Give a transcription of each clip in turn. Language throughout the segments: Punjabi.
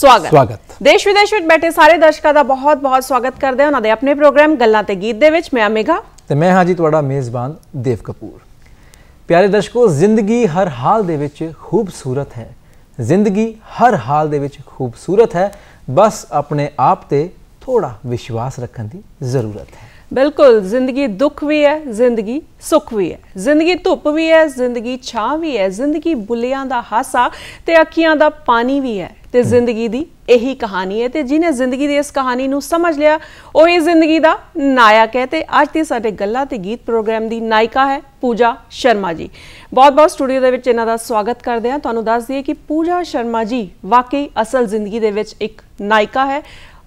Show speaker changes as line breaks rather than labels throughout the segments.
ਸਵਾਗਤ ਸਵਾਗਤ ਦੇਸ਼ ਵਿਦੇਸ਼ ਵਿੱਚ ਬੈਠੇ ਸਾਰੇ ਦਰਸ਼ਕਾਂ ਦਾ ਬਹੁਤ-ਬਹੁਤ ਸਵਾਗਤ ਕਰਦੇ ਹਾਂ ਉਹਨਾਂ ਦੇ ਆਪਣੇ ਪ੍ਰੋਗਰਾਮ ਗੱਲਾਂ ਤੇ ਗੀਤ ਦੇ ਵਿੱਚ ਮੈਂ ਅਮੇਗਾ
ਤੇ ਮੈਂ ਹਾਂ ਜੀ ਤੁਹਾਡਾ ਮੇਜ਼ਬਾਨ ਦੇਵ ਕਪੂਰ ਪਿਆਰੇ ਦਰਸ਼ਕੋ ਜ਼ਿੰਦਗੀ ਹਰ ਹਾਲ ਦੇ ਵਿੱਚ ਖੂਬਸੂਰਤ ਹੈ ਜ਼ਿੰਦਗੀ ਹਰ ਹਾਲ ਦੇ ਵਿੱਚ ਖੂਬਸੂਰਤ ਹੈ ਬਸ ਆਪਣੇ ਆਪ ਤੇ ਥੋੜਾ ਵਿਸ਼ਵਾਸ ਰੱਖਣ ਦੀ ਜ਼ਰੂਰਤ ਹੈ
ਬਿਲਕੁਲ ਜ਼ਿੰਦਗੀ ਦੁੱਖ ਵੀ ਹੈ ਜ਼ਿੰਦਗੀ ਸੁੱਖ ਵੀ ਹੈ ਜ਼ਿੰਦਗੀ ਧੁੱਪ ਵੀ ਹੈ ਜ਼ਿੰਦਗੀ ਛਾਂ ਵੀ ਹੈ ਜ਼ਿੰਦਗੀ ਬੁੱਲਿਆਂ ਦਾ ਹਾਸਾ ਤੇ ਅੱਖੀਆਂ ਦਾ ਪਾਣੀ ਵੀ ਹੈ ਤੇ ਜ਼ਿੰਦਗੀ ਦੀ ਇਹੀ ਕਹਾਣੀ ਹੈ ਤੇ ਜਿਹਨੇ ਜ਼ਿੰਦਗੀ ਦੀ ਇਸ ਕਹਾਣੀ ਨੂੰ ਸਮਝ ਲਿਆ ਉਹ ਹੀ ਜ਼ਿੰਦਗੀ ਦਾ ਨਾਇਕ ਹੈ ਤੇ ਅੱਜ ਦੇ ਸਾਡੇ ਗੱਲਾਂ ਤੇ ਗੀਤ ਪ੍ਰੋਗਰਾਮ ਦੀ ਨਾਇਕਾ ਹੈ ਪੂਜਾ ਸ਼ਰਮਾ ਜੀ ਬਹੁਤ-ਬਹੁਤ ਸਟੂਡੀਓ ਦੇ ਵਿੱਚ ਇਹਨਾਂ ਦਾ ਸਵਾਗਤ ਕਰਦੇ ਹਾਂ ਤੁਹਾਨੂੰ ਦੱਸ ਦਈਏ ਕਿ ਪੂਜਾ ਸ਼ਰਮਾ ਜੀ ਵਾਕਈ ਅਸਲ ਜ਼ਿੰਦਗੀ ਦੇ ਵਿੱਚ ਇੱਕ ਨਾਇਕਾ ਹੈ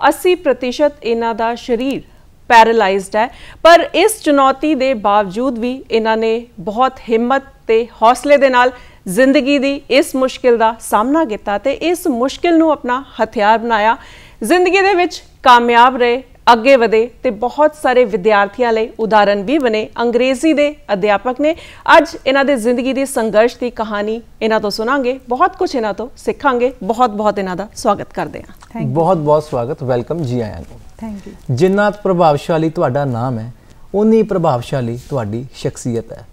80% ਇਹਨਾਂ ਦਾ ਸਰੀਰ ਪੈਰਲਾਈਜ਼ਡ ਹੈ ਪਰ ਇਸ ਚੁਣੌਤੀ ਦੇ ਬਾਵਜੂਦ ਵੀ ਇਹਨਾਂ ਨੇ ਬਹੁਤ ਹਿੰਮਤ ਤੇ ਹੌਸਲੇ ਦੇ ਨਾਲ ਜ਼ਿੰਦਗੀ ਦੀ ਇਸ ਮੁਸ਼ਕਿਲ ਦਾ ਸਾਹਮਣਾ ਕੀਤਾ ਤੇ ਇਸ ਮੁਸ਼ਕਿਲ ਨੂੰ ਆਪਣਾ ਹਥਿਆਰ ਬਣਾਇਆ ਜ਼ਿੰਦਗੀ ਦੇ ਵਿੱਚ ਕਾਮਯਾਬ ਰਹੇ ਅੱਗੇ ਵਧੇ ਤੇ ਬਹੁਤ ਸਾਰੇ ਵਿਦਿਆਰਥੀਆਂ ਲਈ ਉਦਾਹਰਨ ਵੀ ਬਣੇ ਅੰਗਰੇਜ਼ੀ ਦੇ ਅਧਿਆਪਕ ਨੇ ਅੱਜ ਇਹਨਾਂ ਦੇ ਜ਼ਿੰਦਗੀ ਦੇ ਸੰਘਰਸ਼ ਦੀ ਕਹਾਣੀ ਇਹਨਾਂ ਤੋਂ ਸੁਣਾਂਗੇ ਬਹੁਤ ਕੁਝ ਇਹਨਾਂ ਤੋਂ ਸਿੱਖਾਂਗੇ ਬਹੁਤ ਬਹੁਤ ਇਹਨਾਂ ਦਾ ਸਵਾਗਤ ਕਰਦੇ ਹਾਂ
ਬਹੁਤ ਬਹੁਤ ਸਵਾਗਤ ਵੈਲਕਮ ਜੀ ਆਇਆਂ ਨੂੰ ਥੈਂਕ ਯੂ ਜਿੰਨਾ ਪ੍ਰਭਾਵਸ਼ਾਲੀ ਤੁਹਾਡਾ ਨਾਮ ਹੈ ਉਨੀ ਪ੍ਰਭਾਵਸ਼ਾਲੀ ਤੁਹਾਡੀ ਸ਼ਖਸੀਅਤ ਹੈ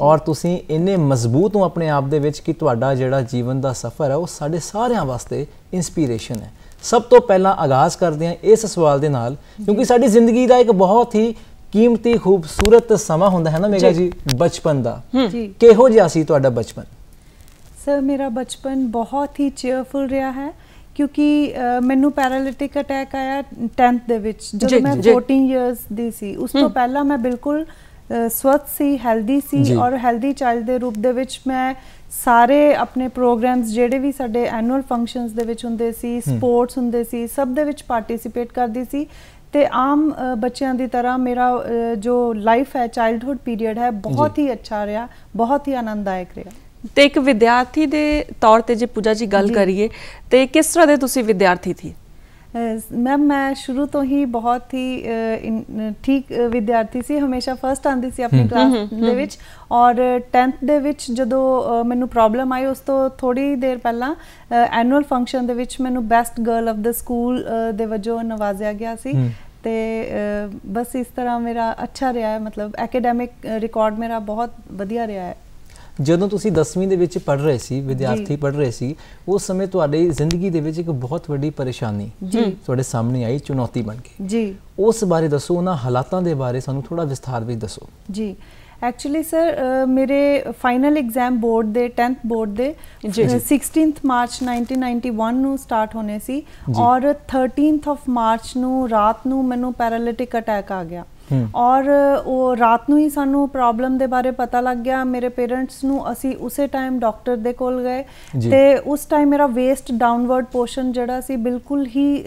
ਔਰ ਤੁਸੀਂ ਇੰਨੇ ਮਜ਼ਬੂਤ ਹੋ ਆਪਣੇ ਆਪ ਦੇ ਵਿੱਚ ਕਿ ਤੁਹਾਡਾ ਜਿਹੜਾ ਜੀਵਨ ਦਾ ਸਫ਼ਰ ਹੈ ਉਹ ਸਾਡੇ ਸਾਰਿਆਂ ਵਾਸਤੇ ਇਨਸਪੀਰੇਸ਼ਨ ਹੈ ਸਭ ਤੋਂ ਪਹਿਲਾਂ ਆਗਾਜ਼ ਕਰਦੇ ਹਾਂ ਇਸ ਸਵਾਲ ਦੇ ਨਾਲ ਕਿਉਂਕਿ ਸਾਡੀ ਜ਼ਿੰਦਗੀ ਦਾ ਇੱਕ ਬਹੁਤ ਹੀ ਕੀਮਤੀ ਖੂਬਸੂਰਤ ਸਮਾਂ ਹੁੰਦਾ ਹੈ ਨਾ ਮੇਗਾ ਜੀ ਬਚਪਨ ਦਾ ਕਿਹੋ ਜਿਹਾ ਸੀ ਤੁਹਾਡਾ ਬਚਪਨ
ਸਰ ਮੇਰਾ ਬਚਪਨ ਬਹੁਤ ਹੀ ਚੇਅਰਫੁਲ ਰਿਹਾ ਹੈ ਕਿਉਂਕਿ ਮੈਨੂੰ ਪੈਰਾਲਿਟਿਕ ਅਟੈਕ ਆਇਆ 10th ਦੇ ਵਿੱਚ ਜਦੋਂ ਮੈਂ 14 ਇਅਰਸ ਦੀ ਸੀ ਉਸ ਤੋਂ ਪਹਿਲਾਂ ਮੈਂ ਬਿਲਕੁਲ ਸਵਸਥ ਸੀ ਹੈਲਦੀ ਸੀ ਔਰ ਹੈਲਦੀ ਚਾਈਲਡ ਦੇ ਰੂਪ ਦੇ ਵਿੱਚ ਮੈਂ ਸਾਰੇ ਆਪਣੇ ਪ੍ਰੋਗਰਾਮਸ ਜਿਹੜੇ ਵੀ ਸਾਡੇ ਐਨੂਅਲ ਫੰਕਸ਼ਨਸ ਦੇ ਵਿੱਚ ਹੁੰਦੇ ਸੀ ਸਪੋਰਟਸ ਹੁੰਦੇ ਸੀ ਸਭ ਦੇ ਵਿੱਚ ਪਾਰਟਿਸਿਪੇਟ ਕਰਦੀ ਸੀ ਤੇ ਆਮ ਬੱਚਿਆਂ ਦੀ ਤਰ੍ਹਾਂ ਮੇਰਾ ਜੋ ਲਾਈਫ ਹੈ ਚਾਈਲਡਹੂਡ ਪੀਰੀਅਡ ਹੈ ਬਹੁਤ ਹੀ ਅੱਛਾ ਰਿਹਾ
ਬਹੁਤ ਹੀ ਆਨੰਦਾਇਕ ਰਿਹਾ ਤੇ ਇੱਕ ਵਿਦਿਆਰਥੀ ਦੇ ਤੌਰ ਤੇ ਜੇ ਪੂਜਾ ਜੀ ਗੱਲ ਕਰੀਏ ਤੇ ਕਿਸ ਤਰ੍ਹਾਂ ਦੇ ਤੁਸੀਂ ਵਿਦਿਆਰਥੀ ਸੀ
ਮੈਮ ਮੈਂ ਸ਼ੁਰੂ ਤੋਂ ਹੀ ਬਹੁਤ ਹੀ ਠੀਕ ਵਿਦਿਆਰਥੀ ਸੀ ਹਮੇਸ਼ਾ ਫਰਸਟ ਆਂਦੀ ਸੀ ਆਪਣੀ ਕਲਾਸ ਦੇ ਵਿੱਚ ਔਰ 10th ਦੇ ਵਿੱਚ ਜਦੋਂ ਮੈਨੂੰ ਪ੍ਰੋਬਲਮ ਆਈ ਉਸ ਤੋਂ ਥੋੜੀ ਦੇਰ ਪਹਿਲਾਂ ਐਨੂਅਲ ਫੰਕਸ਼ਨ ਦੇ ਵਿੱਚ ਮੈਨੂੰ best girl of the school ਦੇ ਵਜੋਂ ਨਵਾਜ਼ਿਆ ਗਿਆ ਸੀ ਤੇ ਬਸ ਇਸ ਤਰ੍ਹਾਂ ਮੇਰਾ ਅੱਛਾ ਰਿਹਾ ਹੈ ਮਤਲਬ ਐਕੈਡੈਮਿਕ ਰਿਕਾਰਡ ਮੇਰਾ ਬਹੁਤ ਵਧੀਆ ਰਿਹਾ ਹੈ
ਜਦੋਂ ਤੁਸੀਂ 10ਵੀਂ ਦੇ ਵਿੱਚ ਪੜ ਰਹੇ ਸੀ ਵਿਦਿਆਰਥੀ ਪੜ ਰਹੇ ਸੀ ਉਸ ਸਮੇਂ ਤੁਹਾਡੀ ਜ਼ਿੰਦਗੀ ਦੇ ਵਿੱਚ ਇੱਕ ਬਹੁਤ ਵੱਡੀ ਪਰੇਸ਼ਾਨੀ ਤੁਹਾਡੇ ਸਾਹਮਣੇ ਆਈ ਚੁਣੌਤੀ ਬਣ
ਕੇ ਜੀ ਉਸ
ਬਾਰੇ ਦੱਸੋ ਉਹਨਾਂ ਹਾਲਾਤਾਂ ਦੇ ਬਾਰੇ ਸਾਨੂੰ ਥੋੜਾ ਵਿਸਥਾਰ ਵਿੱਚ ਦੱਸੋ
ਜੀ ਐਕਚੁਅਲੀ ਸਰ ਮੇਰੇ ਫਾਈਨਲ ਐਗਜ਼ਾਮ ਬੋਰਡ ਦੇ 10th ਬੋਰਡ ਦੇ 16th ਮਾਰਚ 1991 ਨੂੰ ਸਟਾਰਟ ਹੋਣੇ ਸੀ ਔਰ 13th ਆਫ ਮਾਰਚ ਨੂੰ ਰਾਤ ਨੂੰ ਮੈਨੂੰ ਪੈਰਾਲਿਟਿਕ ਅਟੈਕ ਆ ਗਿਆ ਔਰ ਉਹ ਰਾਤ ਨੂੰ ਹੀ ਸਾਨੂੰ ਪ੍ਰੋਬਲਮ ਦੇ ਬਾਰੇ ਪਤਾ ਲੱਗ ਗਿਆ ਮੇਰੇ ਪੇਰੈਂਟਸ ਨੂੰ ਅਸੀਂ ਉਸੇ ਟਾਈਮ ਡਾਕਟਰ ਦੇ ਕੋਲ ਗਏ ਤੇ ਉਸ ਟਾਈਮ ਮੇਰਾ ਵੇਸਟ ਡਾਊਨਵਰਡ ਪੋਰਸ਼ਨ ਜਿਹੜਾ ਸੀ ਬਿਲਕੁਲ ਹੀ